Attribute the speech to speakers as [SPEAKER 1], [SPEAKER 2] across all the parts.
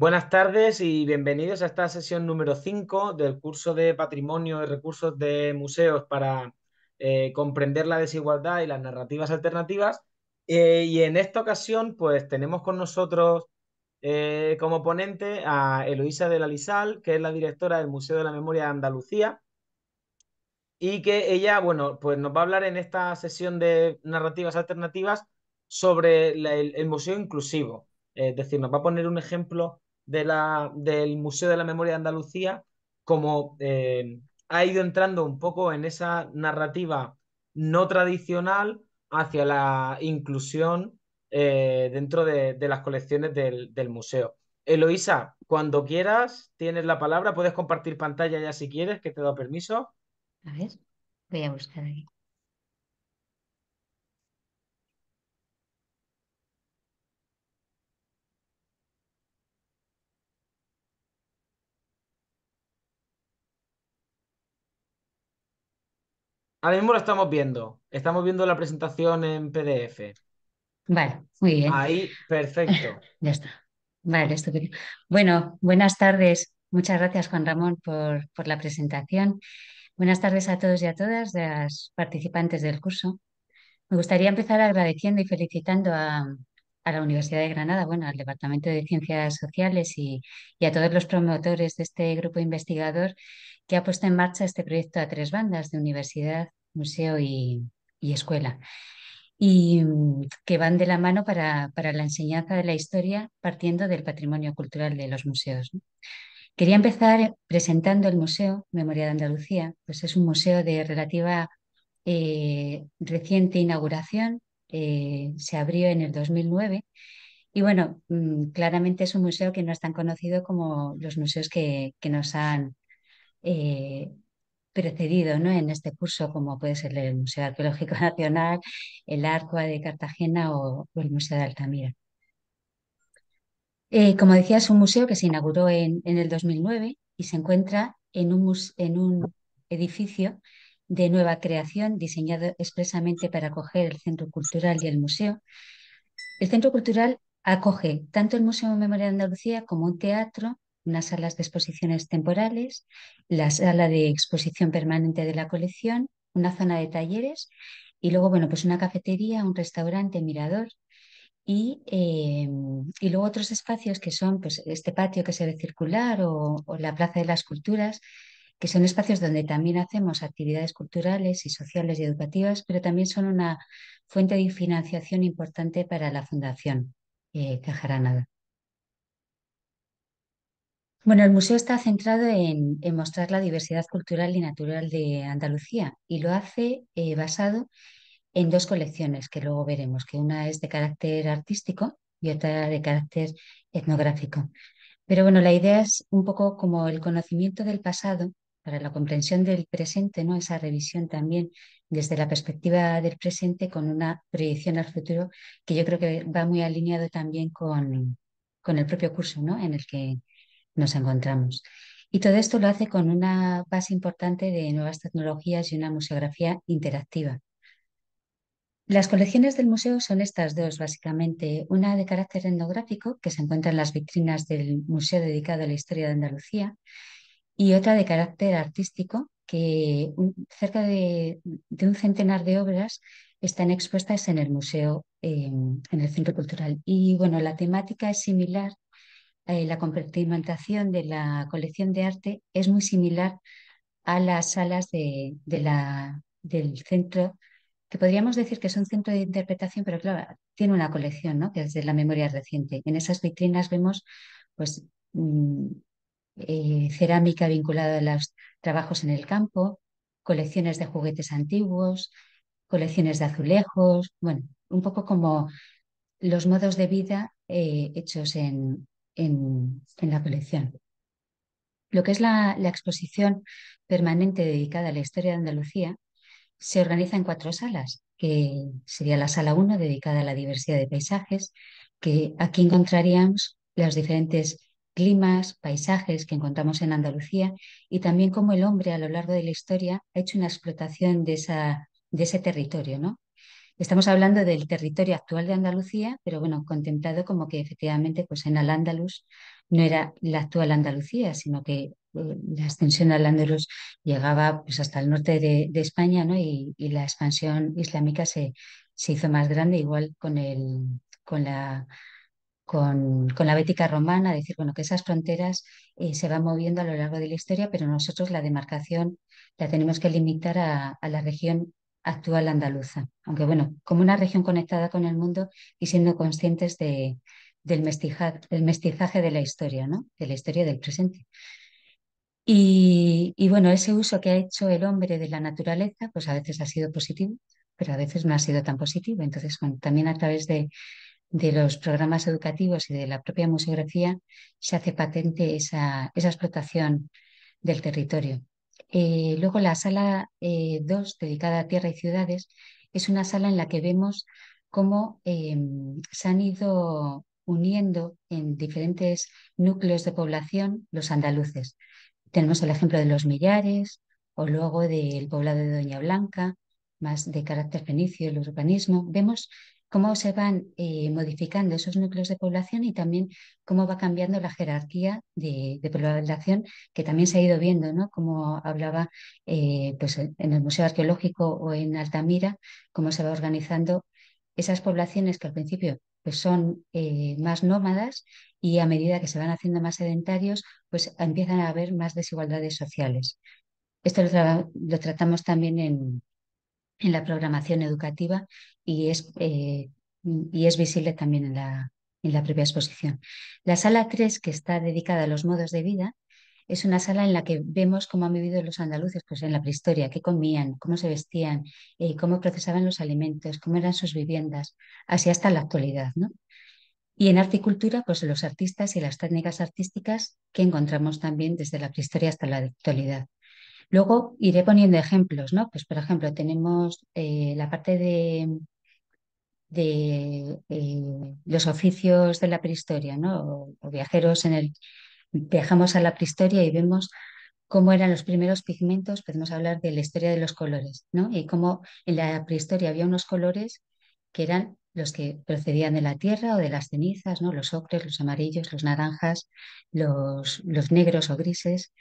[SPEAKER 1] Buenas tardes y bienvenidos a esta sesión número 5 del curso de Patrimonio y Recursos de Museos para eh, comprender la desigualdad y las narrativas alternativas. Eh, y en esta ocasión, pues tenemos con nosotros eh, como ponente a Eloisa de la Lizal, que es la directora del Museo de la Memoria de Andalucía, y que ella, bueno, pues nos va a hablar en esta sesión de narrativas alternativas sobre el museo inclusivo. Es decir, nos va a poner un ejemplo del Museo de la Memoria de Andalucía, como eh, ha ido entrando un poco en esa narrativa no tradicional hacia la inclusión eh, dentro de, las colecciones del, museo. Eloisa, cuando quieras, tienes la palabra, puedes compartir pantalla ya si quieres, que te da permiso. A ver,
[SPEAKER 2] voy a buscar aquí.
[SPEAKER 1] Ahora mismo lo estamos viendo. Estamos viendo la presentación en PDF.
[SPEAKER 2] Vale, muy bien. Ahí,
[SPEAKER 1] perfecto.
[SPEAKER 2] ya está. Vale, estupendo. Bueno, buenas tardes. Muchas gracias, Juan Ramón, por, por la presentación. Buenas tardes a todos y a todas las participantes del curso. Me gustaría empezar agradeciendo y felicitando a, la Universidad de Granada, bueno, al Departamento de Ciencias Sociales y, y, a todos los promotores de este grupo investigador que ha puesto en marcha este proyecto a tres bandas de universidad, museo y, escuela, y mm, que van de la mano para, para, la enseñanza de la historia partiendo del patrimonio cultural de los museos. Quería empezar presentando el Museo Memoria de Andalucía, pues es un museo de relativa eh, reciente inauguración, eh, se abrió en el 2009 y bueno, mm, claramente es un museo que no es tan conocido como los museos que, que nos han eh, precedido ¿no? en este curso, como puede ser el Museo Arqueológico Nacional, el Arco de Cartagena o, el Museo de Altamira. Eh, como decía, es un museo que se inauguró en, el 2009 y se encuentra en un, en un edificio de nueva creación diseñado expresamente para acoger el Centro Cultural y el Museo. El Centro Cultural acoge tanto el Museo de Memoria de Andalucía como un teatro, unas salas de exposiciones temporales, la sala de exposición permanente de la colección, una zona de talleres y luego, bueno, pues una cafetería, un restaurante, mirador y, em, luego otros espacios que son pues, este patio que se ve circular o, la Plaza de las Culturas, que son espacios donde también hacemos actividades culturales y sociales y educativas, pero también son una fuente de financiación importante para la Fundación eh, Cajaranada. Bueno, el museo está centrado en, mostrar la diversidad cultural y natural de Andalucía y lo hace eh, basado en dos colecciones que luego veremos, que una es de carácter artístico y otra de carácter etnográfico. Pero bueno, la idea es un poco como el conocimiento del pasado para la comprensión del presente, ¿no? Esa revisión también desde la perspectiva del presente con una proyección al futuro que yo creo que va muy alineado también con, con el propio curso, ¿no? En el que nos encontramos. Y todo esto lo hace con una base importante de nuevas tecnologías y una museografía interactiva. Las colecciones del museo son estas dos, básicamente. Una de carácter etnográfico, que se encuentra en las vitrinas del museo dedicado a la historia de Andalucía, y otra de carácter artístico, que cerca de, un centenar de obras están expuestas en el museo, eh, en el Centro Cultural. Y bueno, la temática es similar eh, la compartimentación de la colección de arte es muy similar a las salas del centro, que podríamos decir que son centro de interpretación, pero claro, tiene una colección, ¿no? que es de la memoria reciente. En esas vitrinas vemos pues, mm, eh, cerámica vinculada a los trabajos en el campo, colecciones de juguetes antiguos, colecciones de azulejos, bueno, un poco como los modos de vida eh, hechos en, en, la colección. Lo que es la, exposición permanente dedicada a la historia de Andalucía se organiza en cuatro salas, que sería la sala 1 dedicada a la diversidad de paisajes, que aquí encontraríamos los diferentes climas, paisajes que encontramos en Andalucía y también cómo el hombre a lo largo de la historia ha hecho una explotación de, esa, de ese territorio, ¿no? Estamos hablando del territorio actual de Andalucía, pero bueno, contemplado como que efectivamente pues en Al-Ándalus no era la actual Andalucía, sino que eh, la extensión Al-Ándalus llegaba pues hasta el norte de, España, ¿no? Y, la expansión islámica se, se hizo más grande, igual con, el, con la con, la Bética romana, decir, bueno, que esas fronteras eh, se van moviendo a lo largo de la historia, pero nosotros la demarcación la tenemos que limitar a, a la región actual andaluza, aunque bueno, como una región conectada con el mundo y siendo conscientes de, del, mestizaje, mestizaje de la historia, ¿no? de la historia del presente. Y, bueno, ese uso que ha hecho el hombre de la naturaleza, pues a veces ha sido positivo, pero a veces no ha sido tan positivo. Entonces, también a través de, los programas educativos y de la propia museografía se hace patente esa explotación del territorio. Eh, luego la sala 2, eh, dedicada a tierra y ciudades, es una sala en la que vemos cómo eh, se han ido uniendo en diferentes núcleos de población los andaluces. Tenemos el ejemplo de los millares o luego del poblado de Doña Blanca, más de carácter fenicio, el urbanismo. Vemos cómo se van eh, modificando esos núcleos de población y también cómo va cambiando la jerarquía de, población, que también se ha ido viendo, ¿no? Como hablaba eh, pues en el Museo Arqueológico o en Altamira, cómo se va organizando esas poblaciones que al principio pues son eh, más nómadas y a medida que se van haciendo más sedentarios, pues empiezan a haber más desigualdades sociales. Esto lo tratamos también en, en la programación educativa y es, eh, y es visible también en la, en la propia exposición. La sala 3, que está dedicada a los modos de vida, es una sala en la que vemos cómo han vivido los andaluces pues en la prehistoria, qué comían, cómo se vestían, y eh, cómo procesaban los alimentos, cómo eran sus viviendas, así hasta la actualidad. ¿no? Y en arte y cultura, pues los artistas y las técnicas artísticas que encontramos también desde la prehistoria hasta la actualidad. Luego iré poniendo ejemplos, ¿no? Pues, por ejemplo, tenemos eh, la parte de, de eh, los oficios de la prehistoria, ¿no? O, viajeros en el. Viajamos a la prehistoria y vemos cómo eran los primeros pigmentos, podemos hablar de la historia de los colores, ¿no? Y cómo en la prehistoria había unos colores que eran los que procedían de la tierra o de las cenizas, ¿no? los ocres, los amarillos, los naranjas, los, los negros o grises,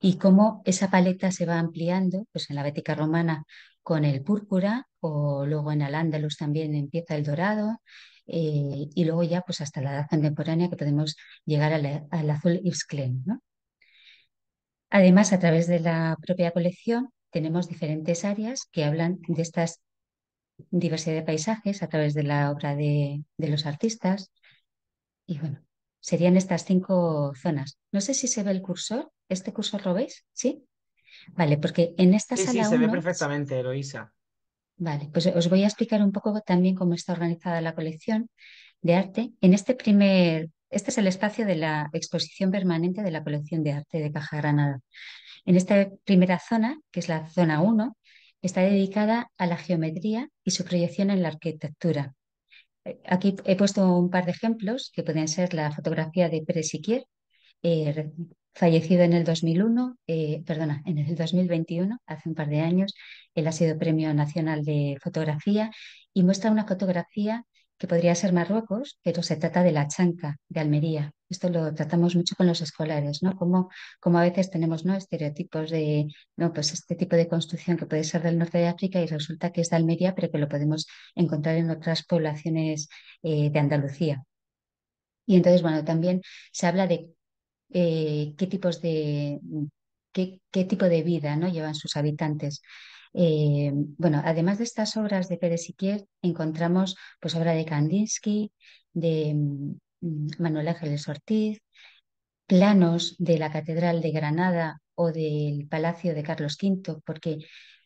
[SPEAKER 2] y cómo esa paleta se va ampliando, pues en la Bética romana con el púrpura o luego en Al-Ándalus también empieza el dorado eh, y luego ya pues hasta la edad contemporánea que podemos llegar al azul y ¿no? Además, a través de la propia colección tenemos diferentes áreas que hablan de estas diversidad de paisajes a través de la obra de, de los artistas. Y bueno, Serían estas cinco zonas. No sé si se ve el cursor. ¿Este cursor lo veis? ¿Sí? Vale, porque en esta sala sala. Sí, se ve
[SPEAKER 1] perfectamente, Eloisa.
[SPEAKER 2] Vale, pues os voy a explicar un poco también cómo está organizada la colección de arte. En este primer. Este es el espacio de la exposición permanente de la colección de arte de Caja Granada. En esta primera zona, que es la zona 1, está dedicada a la geometría y su proyección en la arquitectura. Aquí he puesto un par de ejemplos que pueden ser la fotografía de Pérez Siquier, eh, fallecido en el 2001, eh, perdona, en el 2021, hace un par de años. Él ha sido Premio Nacional de Fotografía y muestra una fotografía que podría ser Marruecos, pero se trata de la chanca de Almería. Esto lo tratamos mucho con los escolares, ¿no? Como, como a veces tenemos ¿no? estereotipos de, no, pues este tipo de construcción que puede ser del norte de África y resulta que es de Almería, pero que lo podemos encontrar en otras poblaciones eh, de Andalucía. Y entonces, bueno, también se habla de eh, qué tipos de, qué, qué tipo de vida ¿no? llevan sus habitantes. Eh, bueno, además de estas obras de Pérez Siquier, encontramos pues, obra de Kandinsky, de mm, Manuel Ángeles Ortiz, planos de la Catedral de Granada o del Palacio de Carlos V, porque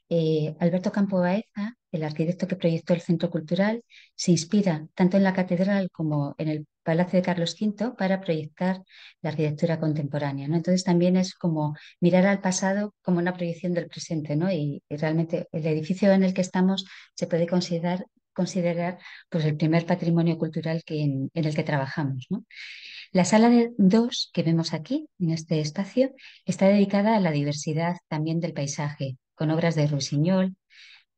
[SPEAKER 2] eh, Alberto Campo Baeza el arquitecto que proyectó el centro cultural, se inspira tanto en la catedral como en el Palacio de Carlos V para proyectar la arquitectura contemporánea. ¿no? Entonces también es como mirar al pasado como una proyección del presente ¿no? y, realmente el edificio en el que estamos se puede considerar, considerar pues, el primer patrimonio cultural que en, el que trabajamos. La sala 2 que vemos aquí, en este espacio, está dedicada a la diversidad también del paisaje, con obras de Rusiñol,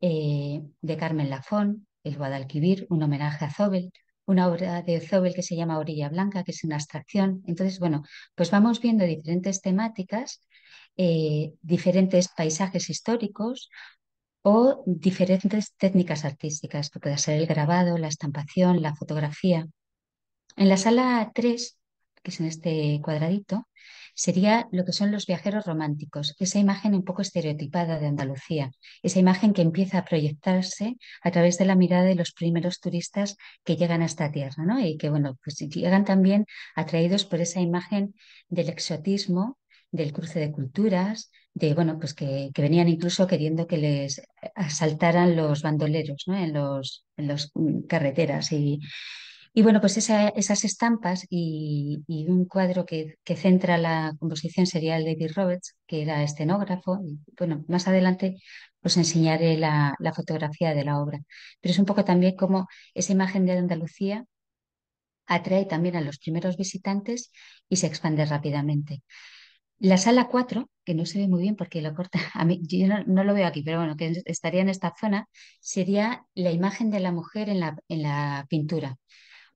[SPEAKER 2] eh, de Carmen Lafón, El Guadalquivir, un homenaje a Zobel, una obra de Zobel que se llama Orilla Blanca, que es una abstracción. Entonces, bueno, pues vamos viendo diferentes temáticas, eh, diferentes paisajes históricos o diferentes técnicas artísticas, que puede ser el grabado, la estampación, la fotografía. En la sala 3, que es en este cuadradito, sería lo que son los viajeros románticos, esa imagen un poco estereotipada de Andalucía, esa imagen que empieza a proyectarse a través de la mirada de los primeros turistas que llegan a esta tierra, ¿no? Y que, bueno, pues llegan también atraídos por esa imagen del exotismo, del cruce de culturas, de, bueno, pues que, venían incluso queriendo que les asaltaran los bandoleros, ¿no? En los, en los carreteras y y bueno, pues esas estampas y, un cuadro que, centra la composición sería el de David Roberts, que era escenógrafo. bueno, más adelante os enseñaré la, fotografía de la obra. Pero es un poco también como esa imagen de Andalucía atrae también a los primeros visitantes y se expande rápidamente. La sala 4, que no se ve muy bien porque lo corta, yo no, lo veo aquí, pero bueno, que estaría en esta zona, sería la imagen de la mujer en la, en la pintura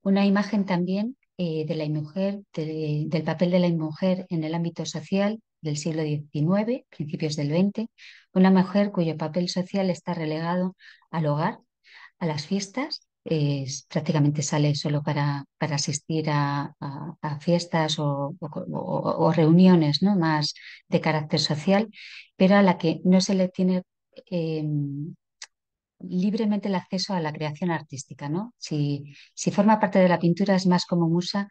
[SPEAKER 2] una imagen también eh, de la mujer, del papel de la mujer en el ámbito social del siglo XIX, principios del XX, una mujer cuyo papel social está relegado al hogar, a las fiestas, es prácticamente sale solo para, para asistir a, fiestas o, reuniones ¿no? más de carácter social, pero a la que no se le tiene em, libremente el acceso a la creación artística, ¿no? Si, si forma parte de la pintura es más como musa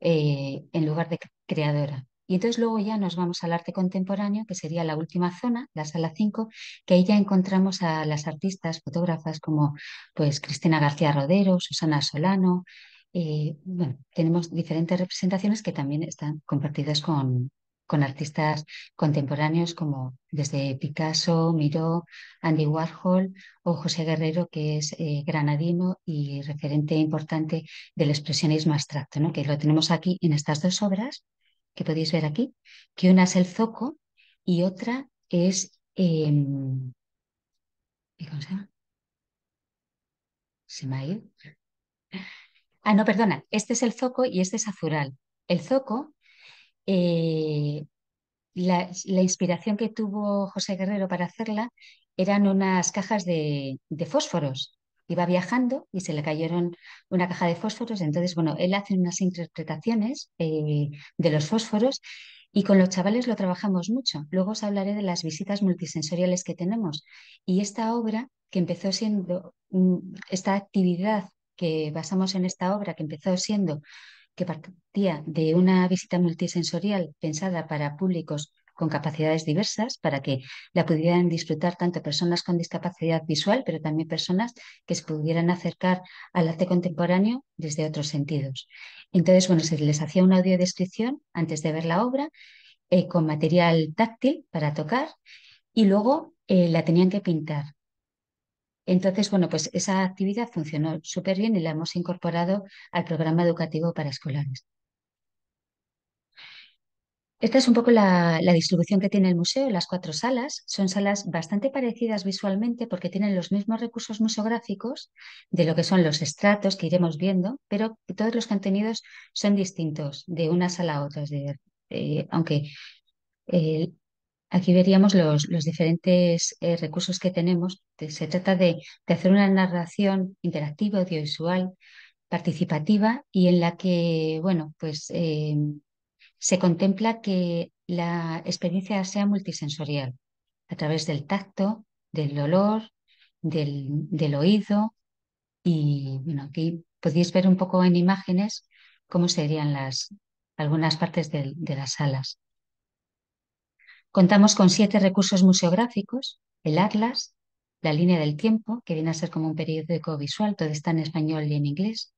[SPEAKER 2] eh, en lugar de creadora. Y entonces luego ya nos vamos al arte contemporáneo, que sería la última zona, la sala 5, que ahí ya encontramos a las artistas, fotógrafas como pues Cristina García Rodero, Susana Solano. Eh, tenemos diferentes representaciones que también están compartidas con, con artistas contemporáneos como desde Picasso, Miró, Andy Warhol o José Guerrero, que es eh, granadino y referente importante del expresionismo abstracto, ¿no? que lo tenemos aquí en estas dos obras que podéis ver aquí, que una es el zoco y otra es... Em, se ¿Se me ha ido? Ah, no, perdona. Este es el zoco y este es azural. El zoco eh, la, inspiración que tuvo José Guerrero para hacerla eran unas cajas de, fósforos. Iba viajando y se le cayeron una caja de fósforos. Entonces, bueno, él hace unas interpretaciones eh, de los fósforos y con los chavales lo trabajamos mucho. Luego os hablaré de las visitas multisensoriales que tenemos. Y esta obra, que empezó siendo, esta actividad que basamos en esta obra, que empezó siendo que partía de una visita multisensorial pensada para públicos con capacidades diversas para que la pudieran disfrutar tanto personas con discapacidad visual, pero también personas que se pudieran acercar al arte contemporáneo desde otros sentidos. Entonces, bueno, se les hacía una audiodescripción antes de ver la obra eh, con material táctil para tocar y luego eh, la tenían que pintar. Entonces, bueno, pues esa actividad funcionó súper bien y la hemos incorporado al programa educativo para escolares. Esta es un poco la, distribución que tiene el museo, las cuatro salas. Son salas bastante parecidas visualmente porque tienen los mismos recursos museográficos de lo que son los estratos que iremos viendo, pero todos los contenidos son distintos de una sala a otra. Eh, aunque Aquí veríamos los, diferentes eh, recursos que tenemos. Se trata de, hacer una narración interactiva, audiovisual, participativa y en la que, bueno, pues em, se contempla que la experiencia sea multisensorial a través del tacto, del olor, del, oído y, bueno, aquí podéis ver un poco en imágenes cómo serían las, algunas partes de, de las salas. Contamos con siete recursos museográficos, el Atlas, la línea del tiempo, que viene a ser como un periódico visual, todo está en español y en inglés,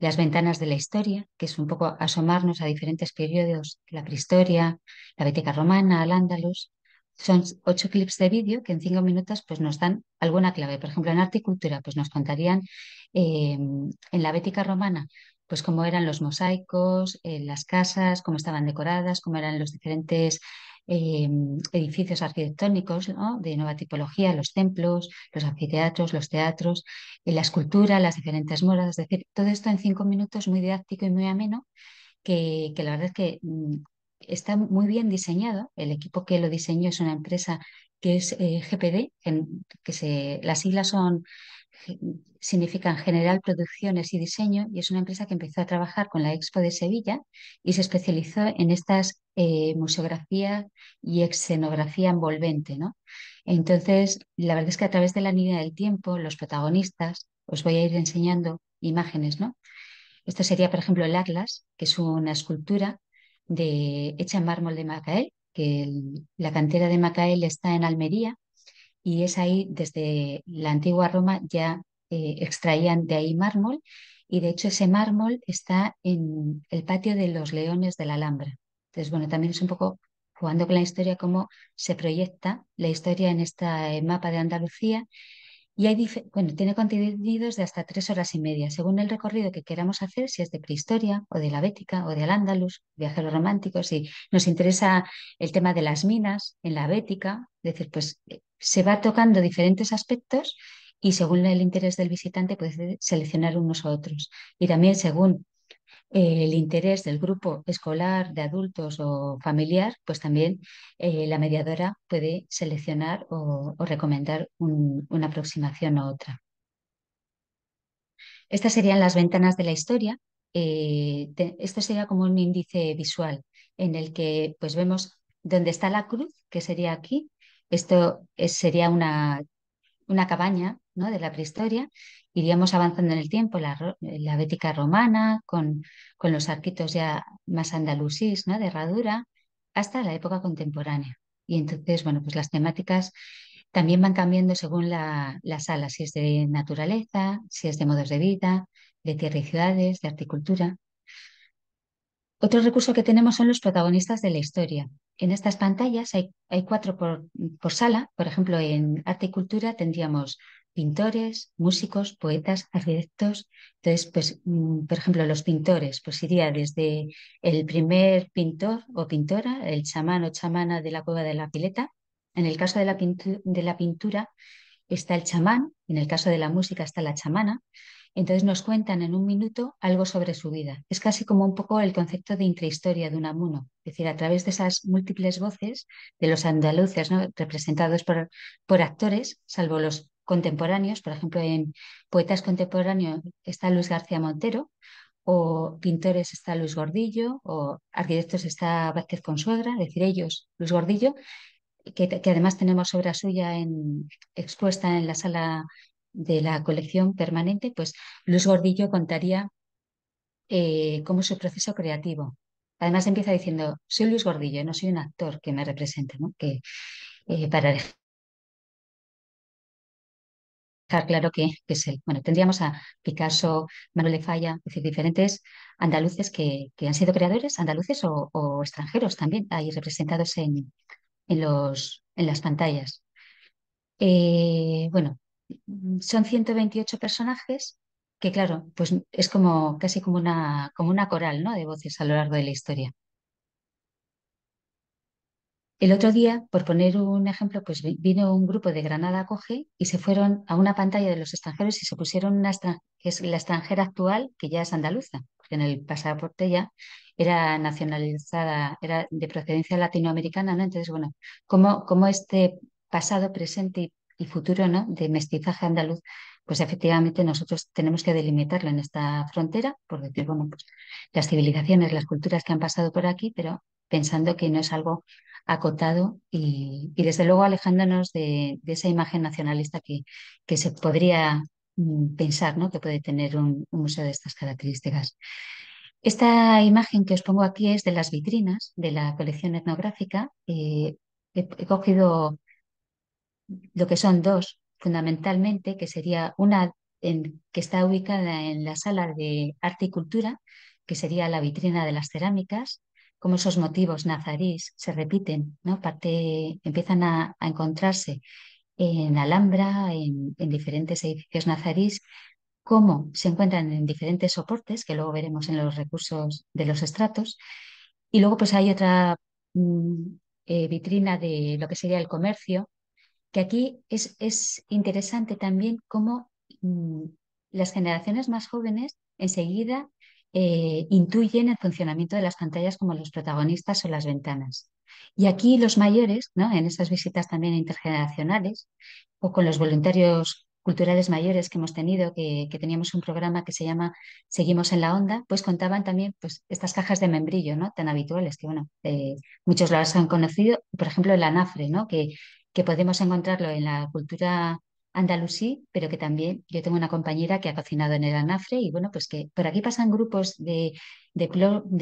[SPEAKER 2] las ventanas de la historia, que es un poco asomarnos a diferentes periodos, la prehistoria, la Bética romana, al Ándalus. Son ocho clips de vídeo que en cinco minutos pues, nos dan alguna clave. Por ejemplo, en arte y cultura pues, nos contarían em, en la Bética romana pues, cómo eran los mosaicos, eh, las casas, cómo estaban decoradas, cómo eran los diferentes eh, edificios arquitectónicos de nueva tipología, los templos, los anfiteatros, los teatros, eh, la escultura, las diferentes moras, es decir, todo esto en cinco minutos muy didáctico y muy ameno, que, la verdad es que mm, está muy bien diseñado. El equipo que lo diseñó es una empresa que es eh, GPD, que se, las siglas son significa en General Producciones y Diseño y es una empresa que empezó a trabajar con la Expo de Sevilla y se especializó en estas eh, museografía y escenografía envolvente. ¿no? Entonces, la verdad es que a través de la línea del tiempo, los protagonistas, os voy a ir enseñando imágenes. ¿no? Esto sería, por ejemplo, el Atlas, que es una escultura de, hecha en mármol de Macael, que la cantera de Macael está en Almería y es ahí, desde la antigua Roma ya eh, extraían de ahí mármol y de hecho ese mármol está en el patio de los leones de la Alhambra. Entonces, bueno, también es un poco jugando con la historia, cómo se proyecta la historia en este mapa de Andalucía y hay bueno, tiene contenidos de hasta tres horas y media, según el recorrido que queramos hacer, si es de prehistoria o de la Bética o de Al-Ándalus, viajeros románticos, si nos interesa el tema de las minas en la Bética, es decir, pues eh, se va tocando diferentes aspectos y según el interés del visitante puede seleccionar unos u otros. Y también según eh, el interés del grupo escolar, de adultos o familiar, pues también eh, la mediadora puede seleccionar o, recomendar una aproximación a otra. Estas serían las ventanas de la historia. Eh, esto sería como un índice visual en el que pues vemos dónde está la cruz, que sería aquí. Esto sería una, una cabaña ¿no? de la prehistoria iríamos avanzando en el tiempo, la, la bética romana, con, con, los arquitos ya más andalusís, ¿no? de herradura, hasta la época contemporánea. Y entonces, bueno, pues las temáticas también van cambiando según la, sala, si es de naturaleza, si es de modos de vida, de tierra y ciudades, de cultura. Otro recurso que tenemos son los protagonistas de la historia. En estas pantallas hay, hay cuatro por, por, sala. Por ejemplo, en arte y cultura tendríamos pintores, músicos, poetas, arquitectos. Entonces, pues, mm, por ejemplo, los pintores, pues iría desde el primer pintor o pintora, el chamán o chamana de la cueva de la pileta. En el caso de la, pintura está el chamán, en el caso de la música está la chamana. Entonces nos cuentan en un minuto algo sobre su vida. Es casi como un poco el concepto de intrahistoria de un mono. es decir, a través de esas múltiples voces de los andaluces ¿no? representados por, por actores, salvo los contemporáneos. Por ejemplo, en poetas contemporáneos está Luis García Montero, o pintores está Luis Gordillo, o arquitectos está Vázquez Consuegra, decir, ellos, Luis Gordillo, que, además tenemos obra suya expuesta en la sala de la colección permanente, pues Luis Gordillo contaría eh, cómo es su proceso creativo. Además empieza diciendo, soy Luis Gordillo, no soy un actor que me represente, ¿no? que eh, para claro que, es él. Bueno, tendríamos a Picasso, Manuel de Falla, decir, diferentes andaluces que, que han sido creadores, andaluces o, extranjeros también, ahí representados en, en, los, en las pantallas. Eh, bueno, son 128 personajes que, claro, pues es como casi como una, como una coral ¿no? de voces a lo largo de la historia. El otro día, por poner un ejemplo, pues vino un grupo de Granada Coge y se fueron a una pantalla de los extranjeros y se pusieron una que es la extranjera actual, que ya es andaluza, porque en el pasaporte ya era nacionalizada, era de procedencia latinoamericana, ¿no? Entonces, bueno, como este pasado, presente y futuro ¿no? de mestizaje andaluz, pues efectivamente nosotros tenemos que delimitarlo en esta frontera, por decir, bueno, pues las civilizaciones, las culturas que han pasado por aquí, pero pensando que no es algo acotado y, desde luego alejándonos de, esa imagen nacionalista que, que, se podría mm, pensar ¿no? que puede tener un, museo de estas características. Esta imagen que os pongo aquí es de las vitrinas de la colección etnográfica. Eh, he, cogido lo que son dos, fundamentalmente, que sería una que está ubicada en la sala de arte y cultura, que sería la vitrina de las cerámicas, cómo esos motivos nazarís se repiten, ¿no? empiezan a, encontrarse en Alhambra, en, diferentes edificios nazarís, cómo se encuentran en diferentes soportes, que luego veremos en los recursos de los estratos. Y luego pues hay otra mm, eh, vitrina de lo que sería el comercio, que aquí es, es interesante también cómo mm, las generaciones más jóvenes enseguida eh, intuyen el funcionamiento de las pantallas como los protagonistas o las ventanas. Y aquí los mayores, ¿no? en esas visitas también intergeneracionales, o con los voluntarios culturales mayores que hemos tenido, que, teníamos un programa que se llama Seguimos en la Onda, pues contaban también pues, estas cajas de membrillo ¿no? tan habituales, que bueno, eh, muchos las han conocido, por ejemplo el anafre, ¿no? que, que podemos encontrarlo en la cultura andalusí, pero que también yo tengo una compañera que ha cocinado en el anafre y bueno, pues que por aquí pasan grupos de, de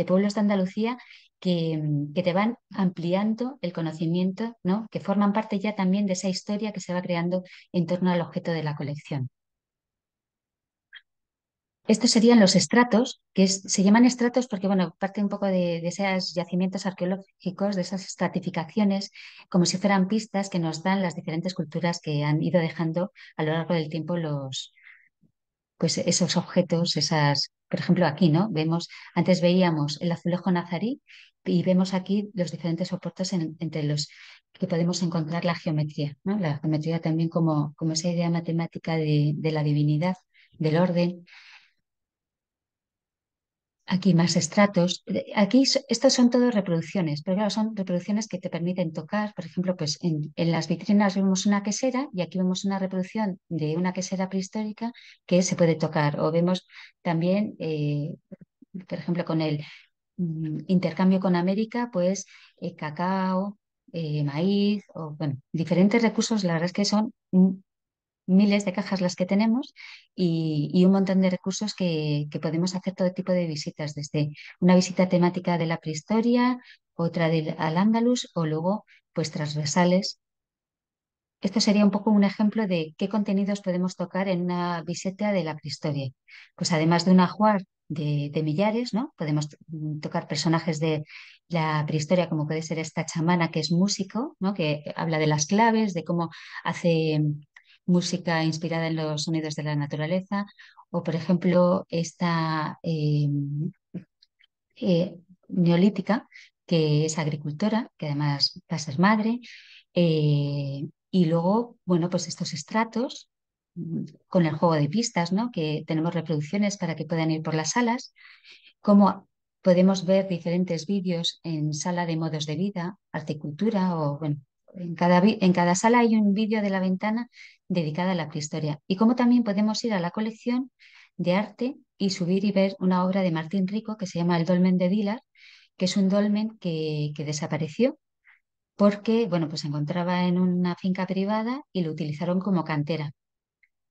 [SPEAKER 2] pueblos de Andalucía que, que, te van ampliando el conocimiento, ¿no? que forman parte ya también de esa historia que se va creando en torno al objeto de la colección. Estos serían los estratos, que se llaman estratos porque, bueno, parte un poco de, esos yacimientos arqueológicos, de esas estratificaciones, como si fueran pistas que nos dan las diferentes culturas que han ido dejando a lo largo del tiempo los, pues esos objetos, esas, por ejemplo, aquí, ¿no? Vemos, antes veíamos el azulejo nazarí y vemos aquí los diferentes soportes entre los que podemos encontrar la geometría, ¿no? La geometría también como, como esa idea matemática de la divinidad, del orden Aquí más estratos. Eh, aquí estos son todos reproducciones, pero claro, son reproducciones que te permiten tocar. Por ejemplo, pues en, las vitrinas vemos una quesera y aquí vemos una reproducción de una quesera prehistórica que se puede tocar. O vemos también, eh, por ejemplo, con el mm, intercambio con América, pues eh, cacao, maíz, o bueno, diferentes recursos, la verdad es que son mm, miles de cajas las que tenemos y, un montón de recursos que, podemos hacer todo tipo de visitas, desde una visita temática de la prehistoria, otra del al Andalus o luego pues transversales. Esto sería un poco un ejemplo de qué contenidos podemos tocar en una visita de la prehistoria. Pues además de un ajuar de, de, millares, ¿no? Podemos mm, tocar personajes de la prehistoria, como puede ser esta chamana que es músico, ¿no? Que habla de las claves, de cómo hace música inspirada en los sonidos de la naturaleza, o por ejemplo esta em, eh, neolítica, que es agricultora, que además va a ser madre, eh, y luego, bueno, pues estos estratos con el juego de pistas, ¿no? que tenemos reproducciones para que puedan ir por las salas, como podemos ver diferentes vídeos en sala de modos de vida, articultura o bueno, en cada, en cada sala hay un vídeo de la ventana dedicada a la prehistoria. Y como también podemos ir a la colección de arte y subir y ver una obra de Martín Rico que se llama El dolmen de Dilar, que es un dolmen que, desapareció porque bueno, pues se encontraba en una finca privada y lo utilizaron como cantera.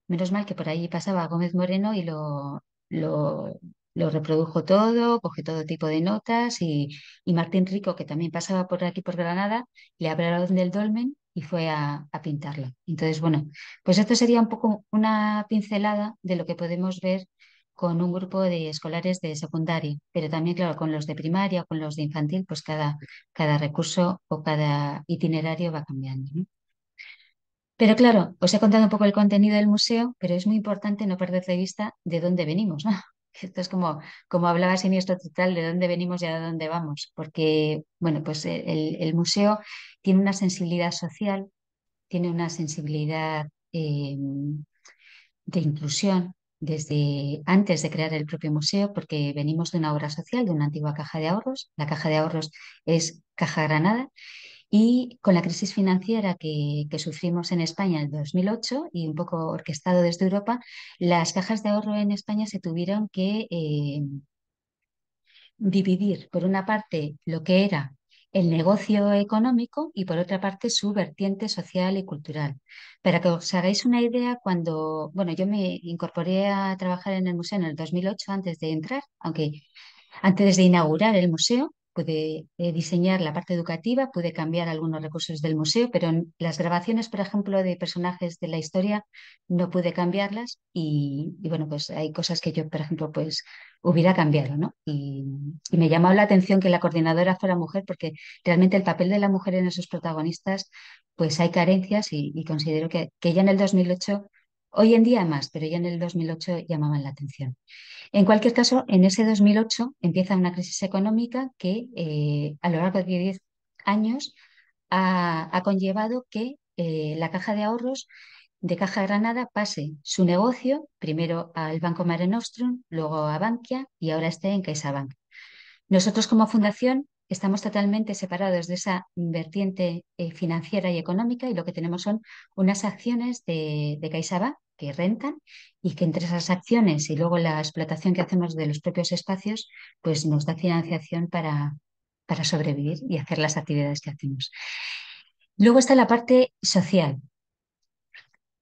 [SPEAKER 2] Menos mal que por ahí pasaba Gómez Moreno y lo, lo, lo reprodujo todo, coge todo tipo de notas y, Martín Rico, que también pasaba por aquí por Granada, le hablaron del dolmen y fue a, pintarlo. Entonces, bueno, pues esto sería un poco una pincelada de lo que podemos ver con un grupo de escolares de secundaria, pero también, claro, con los de primaria, con los de infantil, pues cada, cada recurso o cada itinerario va cambiando. Pero claro, os he contado un poco el contenido del museo, pero es muy importante no perder de vista de dónde venimos, esto es como, como hablaba Siniestro Total, de dónde venimos y a dónde vamos, porque bueno, pues eh, el, museo tiene una sensibilidad social, tiene una sensibilidad em, de inclusión desde antes de crear el propio museo, porque venimos de una obra social, de una antigua caja de ahorros. La caja de ahorros es Caja Granada y con la crisis financiera que, que sufrimos en España en 2008 y un poco orquestado desde Europa, las cajas de ahorro en España se tuvieron que eh, dividir, por una parte, lo que era el negocio económico y por otra parte su vertiente social y cultural. Para que os hagáis una idea, cuando, bueno, yo me incorporé a trabajar en el museo en el 2008 antes de entrar, aunque antes de inaugurar el museo, pude eh, diseñar la parte educativa, pude cambiar algunos recursos del museo, pero las grabaciones, por ejemplo, de personajes de la historia, no pude cambiarlas y, bueno, pues hay cosas que yo, por ejemplo, pues hubiera cambiado, ¿no? Y, me llamaba la atención que la coordinadora fuera mujer porque realmente el papel de la mujer en esos protagonistas, pues hay carencias y, considero que, que ya en el 2008 Hoy en día más, pero ya en el 2008 llamaban la atención. En cualquier caso, en ese 2008 empieza una crisis económica que eh, a lo largo de 10 años ha, conllevado que eh, la caja de ahorros de Caja Granada pase su negocio primero al Banco Mare Nostrum, luego a Bankia y ahora esté en CaixaBank. Nosotros como fundación estamos totalmente separados de esa vertiente eh, financiera y económica y lo que tenemos son unas acciones de, de que rentan y que entre esas acciones y luego la explotación que hacemos de los propios espacios, pues nos da financiación para, para sobrevivir y hacer las actividades que hacemos. Luego está la parte social.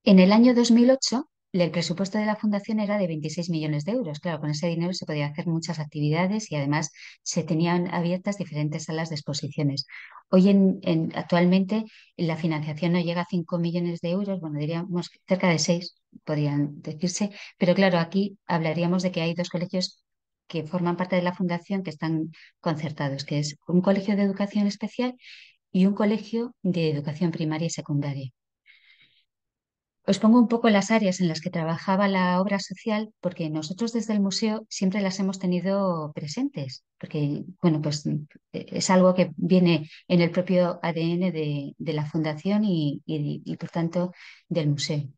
[SPEAKER 2] En el año 2008 el presupuesto de la fundación era de 26 millones de euros. Claro, con ese dinero se podían hacer muchas actividades y además se tenían abiertas diferentes salas de exposiciones. Hoy en, en actualmente la financiación no llega a 5 millones de euros, bueno, diríamos cerca de 6, podrían decirse, pero claro, aquí hablaríamos de que hay dos colegios que forman parte de la fundación que están concertados, que es un colegio de educación especial y un colegio de educación primaria y secundaria. Os pongo un poco las áreas en las que trabajaba la obra social, porque nosotros desde el museo siempre las hemos tenido presentes, porque bueno, pues eh, es algo que viene en el propio ADN de, la fundación y, por tanto del museo.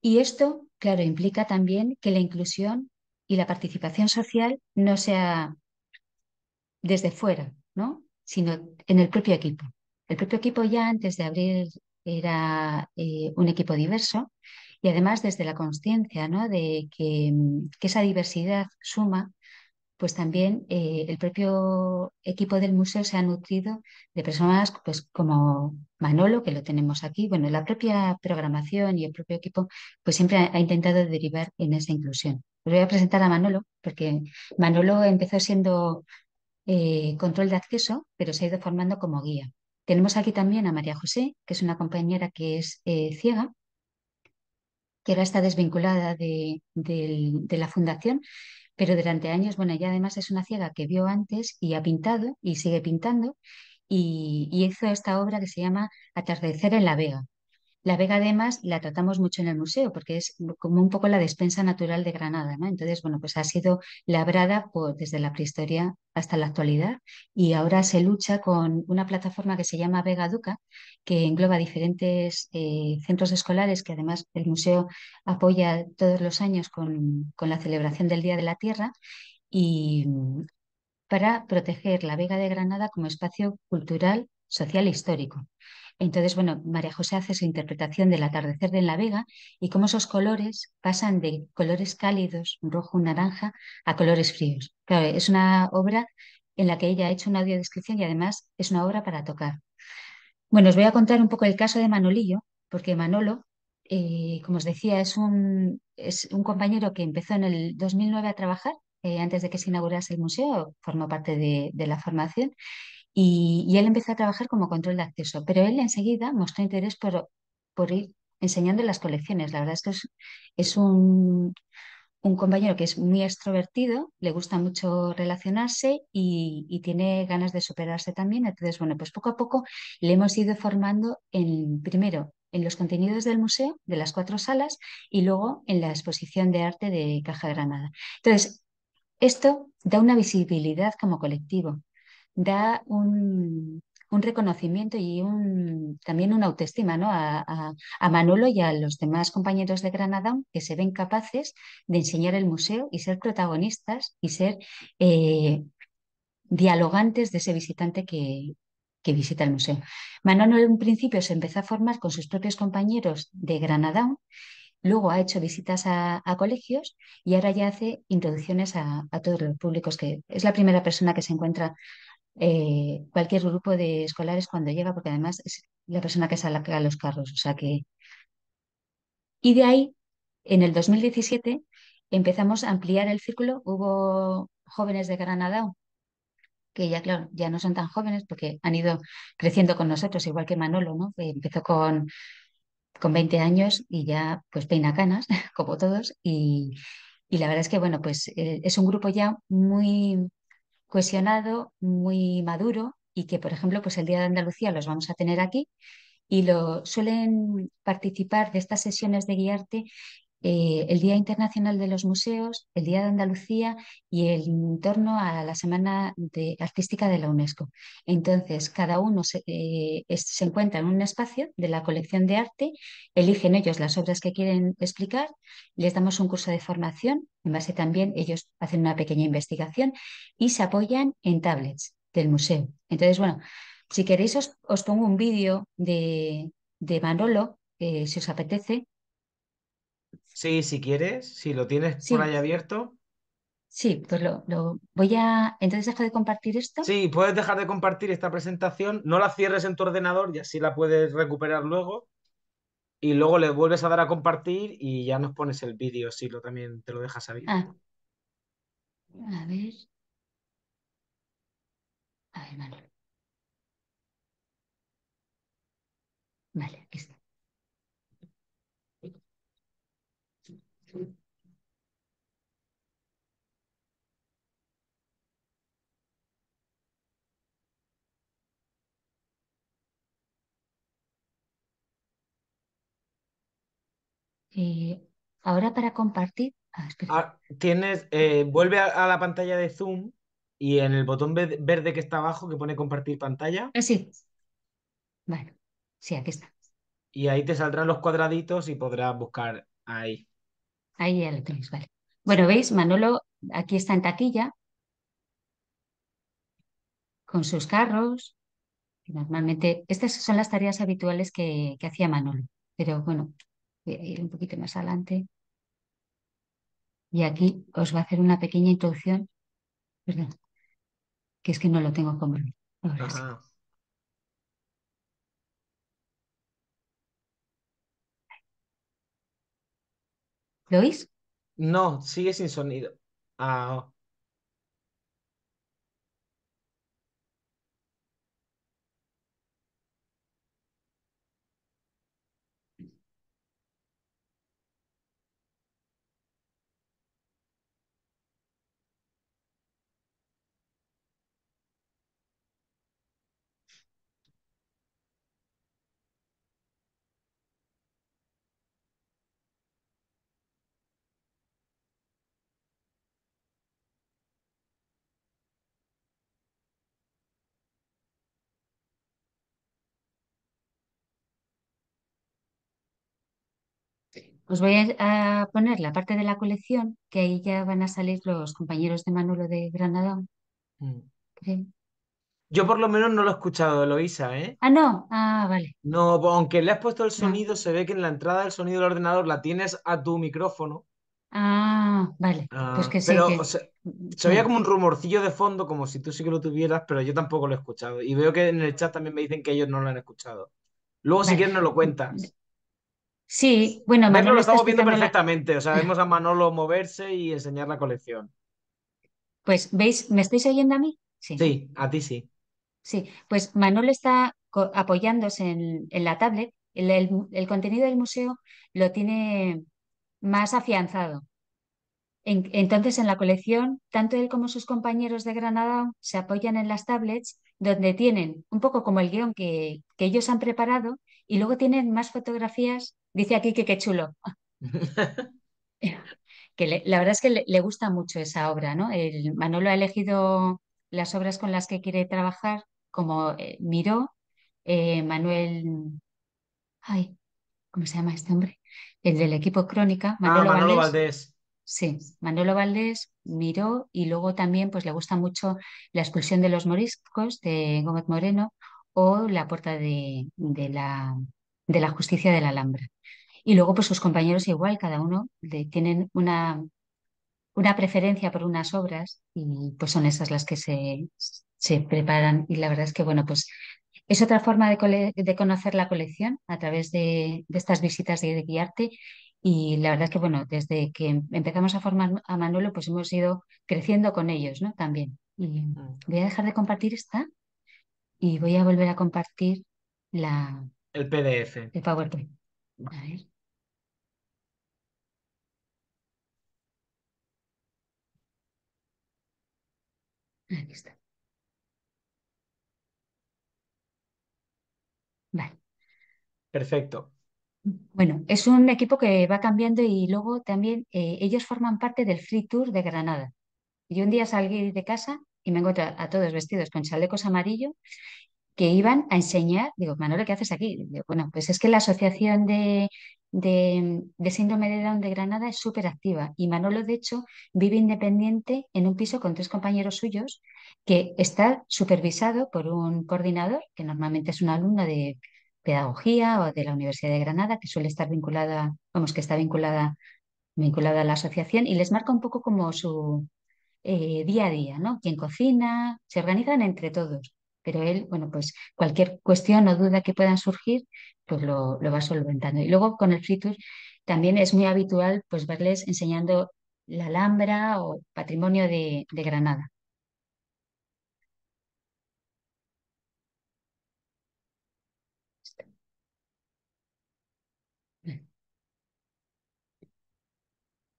[SPEAKER 2] Y esto, claro, implica también que la inclusión y la participación social no sea desde fuera, ¿no? sino en el propio equipo. El propio equipo ya antes de abrir era eh, un equipo diverso y además desde la conciencia ¿no? de mm, que, esa diversidad suma, pues también eh, el propio equipo del museo se ha nutrido de personas pues, como Manolo, que lo tenemos aquí. Bueno, la propia programación y el propio equipo pues siempre ha, intentado derivar en esa inclusión. Os voy a presentar a Manolo, porque Manolo empezó siendo eh, control de acceso, pero se ha ido formando como guía. Tenemos aquí también a María José, que es una compañera que es eh, ciega, que ahora está desvinculada de, la fundación, pero durante años, bueno, ella además es una ciega que vio antes y ha pintado y sigue pintando y, y hizo esta obra que se llama Atardecer en la Vega, la vega además la tratamos mucho en el museo porque es como un poco la despensa natural de Granada, ¿no? Entonces, bueno, pues ha sido labrada desde la prehistoria hasta la actualidad y ahora se lucha con una plataforma que se llama Vega Duca, que engloba diferentes eh, centros escolares que además el museo apoya todos los años con, con la celebración del Día de la Tierra y mm, para proteger la Vega de Granada como espacio cultural social e histórico. Entonces, bueno, María José hace su interpretación del atardecer en La Vega y cómo esos colores pasan de colores cálidos, rojo, naranja, a colores fríos. es una obra en la que ella ha hecho una audiodescripción y además es una obra para tocar. Bueno, os voy a contar un poco el caso de Manolillo, porque Manolo, eh, como os decía, es un, es un compañero que empezó en el 2009 a trabajar eh, antes de que se inaugurase el museo, formó parte de, la formación y, él empezó a trabajar como control de acceso, pero él enseguida mostró interés por, ir enseñando las colecciones. La verdad es que es, un, compañero que es muy extrovertido, le gusta mucho relacionarse y, tiene ganas de superarse también. Entonces, bueno, pues poco a poco le hemos ido formando en, primero en los contenidos del museo, de las cuatro salas, y luego en la exposición de arte de Caja Granada. Entonces, esto da una visibilidad como colectivo da un, reconocimiento y también una autoestima ¿no? A, Manolo y a los demás compañeros de Granada que se ven capaces de enseñar el museo y ser protagonistas y ser eh, dialogantes de ese visitante que, visita el museo. Manolo en un principio se empezó a formar con sus propios compañeros de Granada, luego ha hecho visitas a, colegios y ahora ya hace introducciones a, a, todos los públicos, que es la primera persona que se encuentra eh, cualquier grupo de escolares cuando llega, porque además es la persona que a los carros. O sea que... Y de ahí, en el 2017, empezamos a ampliar el círculo. Hubo jóvenes de Granada que ya, claro, ya no son tan jóvenes porque han ido creciendo con nosotros, igual que Manolo, ¿no? Que empezó con, con 20 años y ya pues peina canas, como todos. Y, y la verdad es que, bueno, pues eh, es un grupo ya muy cuestionado muy maduro y que, por ejemplo, pues el Día de Andalucía los vamos a tener aquí y lo suelen participar de estas sesiones de guiarte eh, el Día Internacional de los Museos, el Día de Andalucía y el en torno a la Semana de, Artística de la UNESCO. Entonces, cada uno eh, se, encuentra en un espacio de la colección de arte, eligen ellos las obras que quieren explicar, les damos un curso de formación, en base también ellos hacen una pequeña investigación y se apoyan en tablets del museo. Entonces, bueno, si queréis os, pongo un vídeo de, de Manolo, eh, si os apetece,
[SPEAKER 1] Sí, si quieres, si lo tienes por ahí abierto.
[SPEAKER 2] sí, pues lo,
[SPEAKER 1] voy a... Entonces deja de compartir esto. Sí, puedes dejar de compartir esta presentación, no la cierres en tu ordenador y así la puedes recuperar luego. Y luego le vuelves a dar a compartir y ya nos pones el vídeo si lo también te lo dejas abierto. Ah. a ver, a ver, Vale, aquí está.
[SPEAKER 2] y eh, ahora para compartir.
[SPEAKER 1] Ah, ah, tienes, eh, vuelve a, la pantalla de Zoom y en el botón verde que está abajo que pone compartir pantalla. Ah, sí. Bueno, sí, aquí está. Y ahí te saldrán los cuadraditos y podrás buscar ahí.
[SPEAKER 2] Ahí ya lo vale. Bueno, veis, Manolo aquí está en taquilla con sus carros. Normalmente, estas son las tareas habituales que, que hacía Manolo, pero bueno, ir un poquito más adelante. Y aquí os va a hacer una pequeña introducción, perdón, que es que no lo tengo como
[SPEAKER 1] ¿Lo oís? No, sigue sin sonido. Ah.
[SPEAKER 2] Os voy a poner la parte de la colección, que ahí ya van a salir los compañeros de Manolo de Granadón. Mm.
[SPEAKER 1] Yo por lo menos no lo he escuchado, Eloisa, ¿eh?
[SPEAKER 2] Ah, no. Ah, vale.
[SPEAKER 1] No, pues aunque le has puesto el ah. sonido, se ve que en la entrada del sonido del ordenador la tienes a tu micrófono.
[SPEAKER 2] Ah, vale.
[SPEAKER 1] Ah, pues que sí. Pero mm, se veía mm. como un rumorcillo de fondo, como si tú sí que lo tuvieras, pero yo tampoco lo he escuchado. Y veo que en el chat también me dicen que ellos no lo han escuchado. Luego, si quieres, nos lo cuentas. Sí, bueno, Manolo, Manolo lo estamos viendo perfectamente, o sea, vemos a Manolo moverse y enseñar la colección.
[SPEAKER 2] Pues, ¿veis? ¿Me estáis oyendo a mí?
[SPEAKER 1] Sí. Sí, a ti sí.
[SPEAKER 2] Sí, pues Manolo está apoyándose en, la tablet. El, contenido del museo lo tiene más afianzado. entonces, en la colección, tanto él como sus compañeros de Granada se apoyan en las tablets donde tienen un poco como el guión que, que ellos han preparado y luego tienen más fotografías, dice aquí que qué chulo. que la verdad es que le, gusta mucho esa obra, ¿no? Manolo ha elegido las obras con las que quiere trabajar, como eh, Miró, eh, Manuel, ay, ¿cómo se llama este hombre? El del equipo Crónica, Manolo, ah, Manolo Valdés. Sí, Manolo Valdés miró y luego también pues le gusta mucho La expulsión de los moriscos de Gómez Moreno o la puerta de, la, de la justicia de la Alhambra. Y luego, pues sus compañeros igual, cada uno tienen una, una preferencia por unas obras y pues son esas las que se, se preparan. Y la verdad es que, bueno, pues es otra forma de, conocer la colección a través de, de estas visitas de, de, guiarte. Y la verdad es que, bueno, desde que empezamos a formar a Manuelo pues hemos ido creciendo con ellos, ¿no? También. Y mm. voy a dejar de compartir esta. Y voy a volver a compartir la,
[SPEAKER 1] el PDF. El PowerPoint. A ver. Aquí está. Vale. Perfecto. Bueno,
[SPEAKER 2] es un equipo que va cambiando y luego también eh, ellos forman parte del Free Tour de Granada. Yo un día salí de casa y me encuentro a todos vestidos con chalecos amarillos que iban a enseñar, digo, Manolo, ¿qué haces aquí? bueno, pues es que la Asociación de, de, Síndrome de Down de Granada es súper activa y Manolo, de hecho, vive independiente en un piso con tres compañeros suyos que está supervisado por un coordinador, que normalmente es una alumna de pedagogía o de la Universidad de Granada, que suele estar vinculada, vamos, que está vinculada, vinculada a la asociación y les marca un poco como su, eh, día a día, ¿no? Quien cocina, se organizan entre todos, pero él, bueno, pues cualquier cuestión o duda que puedan surgir, pues lo, lo va solventando. Y luego con el fritus también es muy habitual pues verles enseñando la Alhambra o patrimonio de Granada.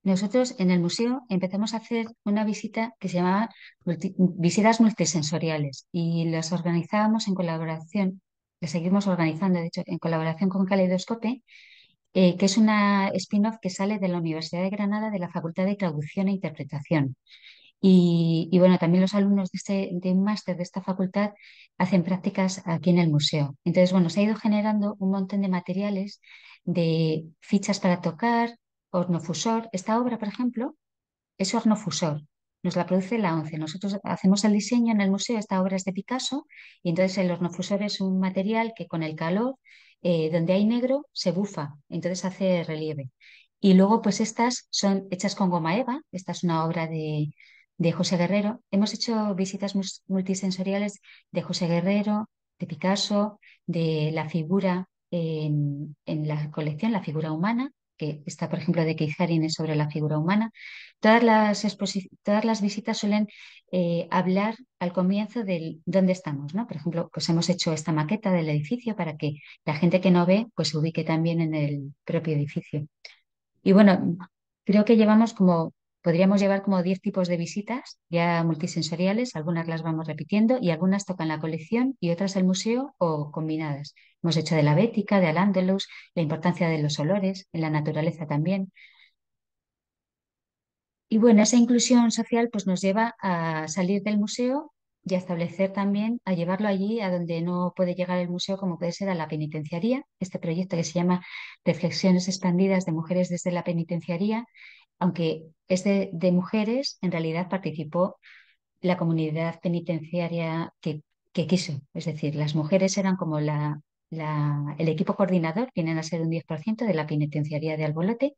[SPEAKER 2] nosotros en el museo empezamos a hacer una visita que se llamaba visitas multisensoriales y las organizábamos en colaboración, las seguimos organizando, de hecho, en colaboración con Caleidoscope, eh, que es una spin-off que sale de la Universidad de Granada de la Facultad de Traducción e Interpretación. Y, bueno, también los alumnos de, este, de un máster de esta facultad hacen prácticas aquí en el museo. Entonces, bueno, se ha ido generando un montón de materiales, de fichas para tocar, hornofusor. Esta obra, por ejemplo, es hornofusor. Nos la produce la ONCE. Nosotros hacemos el diseño en el museo. Esta obra es de Picasso y entonces el hornofusor es un material que con el calor, eh, donde hay negro, se bufa. Entonces hace relieve. Y luego, pues estas son hechas con goma eva. Esta es una obra de, de José Guerrero. Hemos hecho visitas multisensoriales de José Guerrero, de Picasso, de la figura en, la colección, la figura humana, que está, por ejemplo, de Keith es sobre la figura humana, todas las, todas las visitas suelen eh, hablar al comienzo de dónde estamos, ¿no? Por ejemplo, pues hemos hecho esta maqueta del edificio para que la gente que no ve, pues se ubique también en el propio edificio. Y bueno, creo que llevamos como Podríamos llevar como 10 tipos de visitas ya multisensoriales, algunas las vamos repitiendo y algunas tocan la colección y otras el museo o combinadas. Hemos hecho de la bética, de al la importancia de los olores, en la naturaleza también. Y bueno, esa inclusión social pues nos lleva a salir del museo y a establecer también, a llevarlo allí a donde no puede llegar el museo, como puede ser a la penitenciaría, este proyecto que se llama Reflexiones expandidas de mujeres desde la penitenciaría, aunque es este de, mujeres, en realidad participó la comunidad penitenciaria que, quiso. Es decir, las mujeres eran como la, la, el equipo coordinador, vienen a ser un 10% de la penitenciaría de Albolote,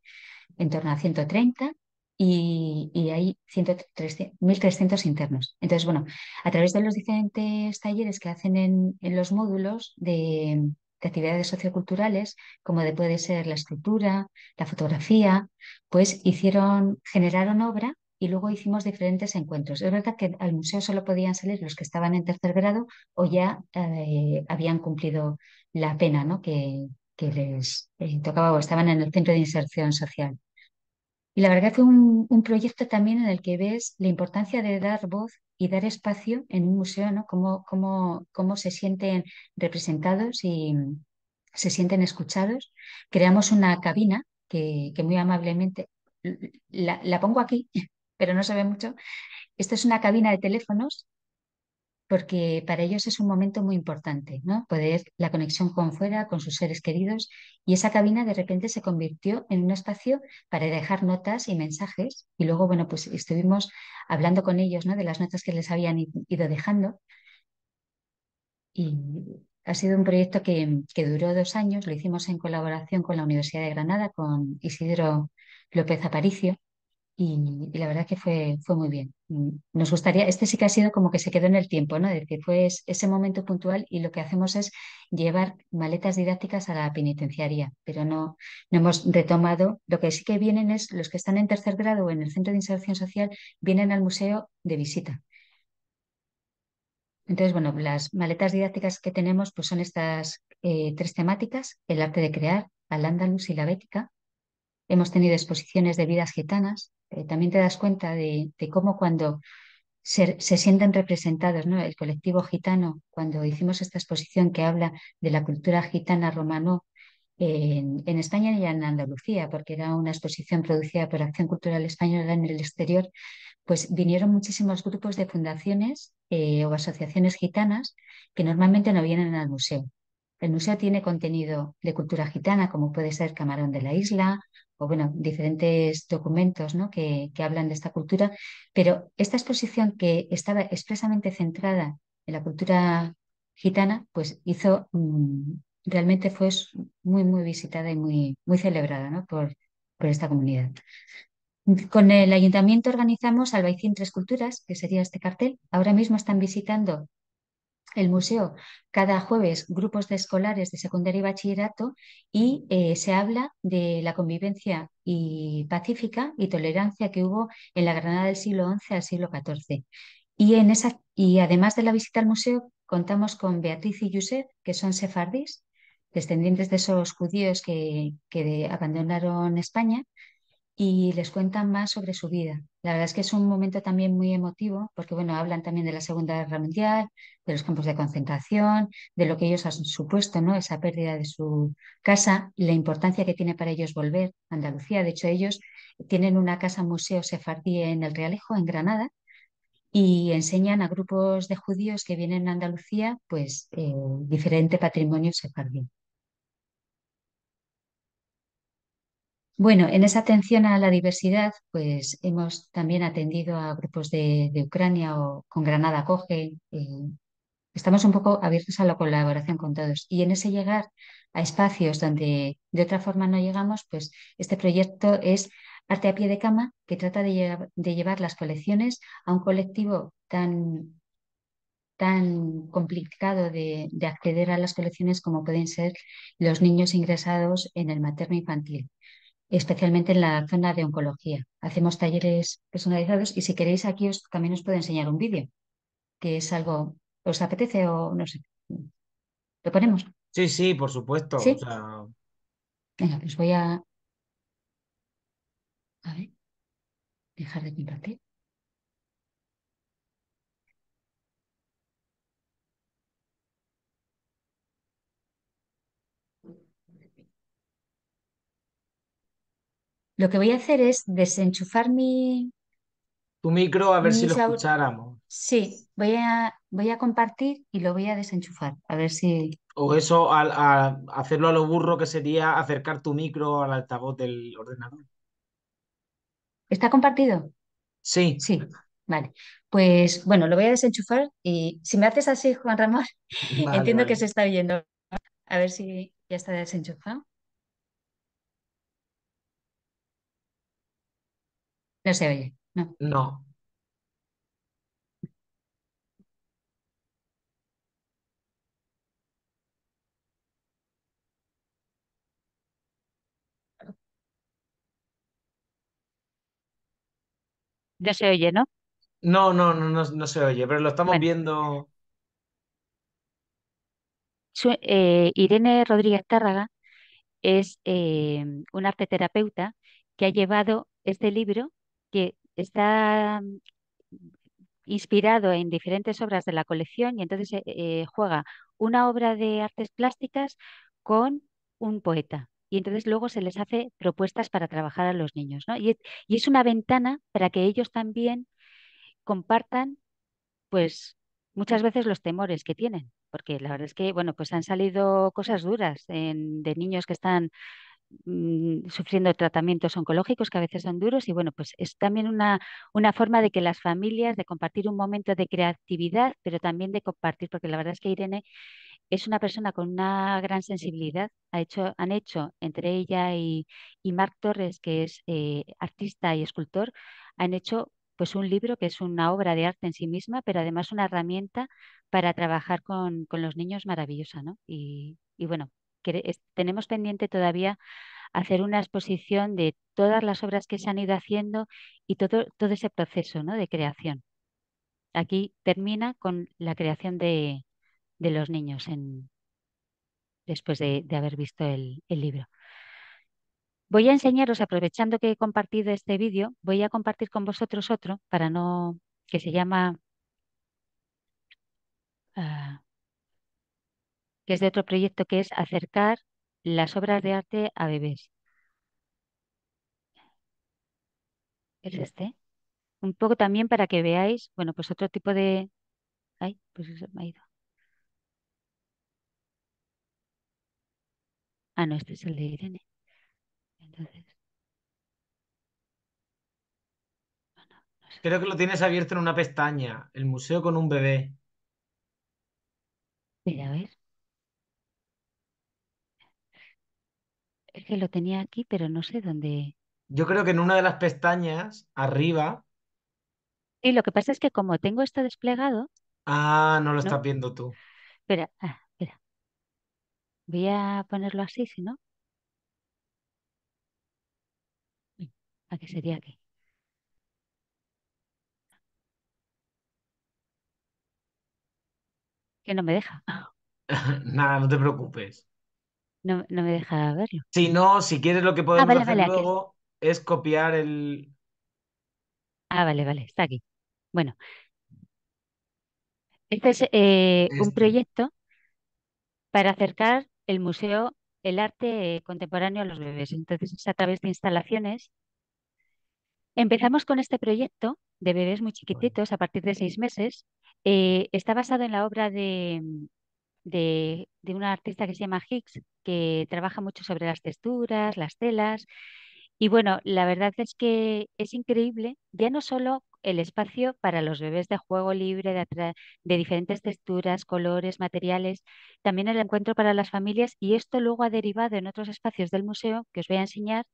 [SPEAKER 2] en torno a 130, y, hay 1.300 internos. Entonces, bueno, a través de los diferentes talleres que hacen en los módulos de, de actividades socioculturales, como de puede ser la escultura, la fotografía, pues hicieron, generaron obra y luego hicimos diferentes encuentros. Es verdad que al museo solo podían salir los que estaban en tercer grado o ya eh, habían cumplido la pena ¿no? que, les eh, tocaba o estaban en el centro de inserción social. Y la verdad fue un, un proyecto también en el que ves la importancia de dar voz y dar espacio en un museo, ¿no? Cómo, cómo se sienten representados y se sienten escuchados. Creamos una cabina que, muy amablemente, la, la pongo aquí, pero no se ve mucho. Esta es una cabina de teléfonos porque para ellos es un momento muy importante, ¿no? Poder la conexión con fuera, con sus seres queridos, y esa cabina de repente se convirtió en un espacio para dejar notas y mensajes, y luego, bueno, pues estuvimos hablando con ellos, ¿no? De las notas que les habían ido dejando, y ha sido un proyecto que, que duró dos años, lo hicimos en colaboración con la Universidad de Granada, con Isidro López Aparicio, y, la verdad que fue, fue muy bien. Mm, nos gustaría, este sí que ha sido como que se quedó en el tiempo, ¿no? Es que fue ese momento puntual y lo que hacemos es llevar maletas didácticas a la penitenciaría, pero no, no hemos retomado. Lo que sí que vienen es los que están en tercer grado o en el centro de inserción social, vienen al museo de visita. Entonces, bueno, las maletas didácticas que tenemos pues son estas eh, tres temáticas, el arte de crear, al andalus y la bética, hemos tenido exposiciones de vidas gitanas, eh, también te das cuenta de, cómo cuando se, sienten representados, ¿no? El colectivo gitano, cuando hicimos esta exposición que habla de la cultura gitana romano en, España y en Andalucía, porque era una exposición producida por Acción Cultural Española en el exterior, pues vinieron muchísimos grupos de fundaciones eh, o asociaciones gitanas que normalmente no vienen al museo. El museo tiene contenido de cultura gitana, como puede ser Camarón de la Isla, o bueno, diferentes documentos ¿no? que, hablan de esta cultura, pero esta exposición que estaba expresamente centrada en la cultura gitana, pues hizo, mm, realmente fue muy, muy visitada y muy, muy celebrada ¿no? por, por esta comunidad. Con el ayuntamiento organizamos Albaicín Tres Culturas, que sería este cartel. Ahora mismo están visitando el museo cada jueves grupos de escolares de secundaria y bachillerato y eh, se habla de la convivencia pacífica y tolerancia que hubo en la Granada del siglo XI al siglo XIV. Y, en esa, y además de la visita al museo, contamos con Beatriz y Yusef, que son sefardíes descendientes de esos judíos que, que abandonaron España y les cuentan más sobre su vida. La verdad es que es un momento también muy emotivo porque, bueno, hablan también de la Segunda Guerra Mundial, de los campos de concentración, de lo que ellos han supuesto, ¿no? Esa pérdida de su casa la importancia que tiene para ellos volver a Andalucía. De hecho, ellos tienen una casa museo sefardí en El Realejo, en Granada, y enseñan a grupos de judíos que vienen a Andalucía, pues, eh, diferente patrimonio sefardí. Bueno, en esa atención a la diversidad, pues hemos también atendido a grupos de, Ucrania o con Granada Coge. Eh, estamos un poco abiertos a la colaboración con todos. Y en ese llegar a espacios donde de otra forma no llegamos, pues este proyecto es Arte a pie de cama, que trata de, llevar, las colecciones a un colectivo tan, tan complicado de acceder a las colecciones como pueden ser los niños ingresados en el materno infantil especialmente en la zona de oncología. Hacemos talleres personalizados y si queréis aquí también os puedo enseñar un vídeo, que es algo, ¿os apetece o no sé? ¿Lo ponemos?
[SPEAKER 1] Sí, sí, por supuesto.
[SPEAKER 2] Venga, pues voy a...
[SPEAKER 1] A ver, dejar de compartir.
[SPEAKER 2] Lo que voy a hacer es desenchufar mi...
[SPEAKER 1] Tu micro, a ver si lo escucháramos.
[SPEAKER 2] Sí, voy a, voy a compartir y lo voy a desenchufar, a ver si...
[SPEAKER 1] O eso, al, hacerlo a lo burro, que sería acercar tu micro al altavoz del ordenador.
[SPEAKER 2] ¿Está compartido? Sí. Sí, vale. Pues bueno, lo voy a desenchufar y si me haces así, Juan Ramón, entiendo que se está viendo. A ver si ya está desenchufado. No se oye, no. No. Ya se oye, ¿no?
[SPEAKER 1] No, no, no, no, se oye, pero lo estamos viendo.
[SPEAKER 2] Eh, Irene Rodríguez Tárraga es eh, un arte terapeuta que ha llevado este libro que está mm, inspirado en diferentes obras de la colección y entonces eh, eh, juega una obra de artes plásticas con un poeta. Y entonces luego se les hace propuestas para trabajar a los niños. Y, es una ventana para que ellos también compartan, pues muchas veces los temores que tienen. Porque la verdad es que, bueno, pues han salido cosas duras en, de niños que están Mm, sufriendo tratamientos oncológicos que a veces son duros y bueno, pues es también una, una forma de que las familias, de compartir un momento de creatividad, pero también de compartir, porque la verdad es que Irene es una persona con una gran sensibilidad. Ha hecho, han hecho entre ella y, Marc Torres, que es eh, artista y escultor, han hecho pues un libro que es una obra de arte en sí misma, pero además una herramienta para trabajar con, los niños maravillosa, ¿no? Y, y bueno, tenemos pendiente todavía hacer una exposición de todas las obras que se han ido haciendo y todo, todo ese proceso ¿no? de creación. Aquí termina con la creación de, los niños en, después de, haber visto el, libro. Voy a enseñaros, aprovechando que he compartido este vídeo, voy a compartir con vosotros otro para no que se llama ah, que es de otro proyecto que es acercar las obras de arte a bebés. ¿Es este? Un poco también para que veáis, bueno, pues otro tipo de... Ay, pues eso me ha ido. Ah, no, este es el de Irene.
[SPEAKER 1] Entonces... Ah, Creo este. que lo tienes abierto en una pestaña, el museo con un bebé.
[SPEAKER 2] Mira, a ver. que lo tenía aquí, pero no sé dónde.
[SPEAKER 1] Yo creo que en una de las pestañas, arriba.
[SPEAKER 2] y lo que pasa es que como tengo esto desplegado.
[SPEAKER 1] Ah, no lo estás viendo tú.
[SPEAKER 2] Espera, ah, espera. Voy a ponerlo así, si no. ¿A qué sería aquí? Que no me deja.
[SPEAKER 1] Nada, no te preocupes.
[SPEAKER 2] No, me deja verlo.
[SPEAKER 1] Si no, si quieres lo que ah, podemos hacer luego es copiar el...
[SPEAKER 2] Ah, vale, vale, está aquí. Bueno, este es eh, un este. proyecto para acercar el museo, el arte contemporáneo a los bebés. Entonces, es a través de instalaciones. Empezamos con este proyecto de bebés muy chiquititos, a partir de seis meses. Eh, está basado en la obra de, de, una artista que se llama Hicks, que trabaja mucho sobre las texturas, las telas. Y bueno, la verdad es que es increíble, ya no solo el espacio para los bebés de juego libre, de, de, diferentes texturas, colores, materiales, también el encuentro para las familias y esto luego ha derivado en otros espacios del museo que os voy a enseñar,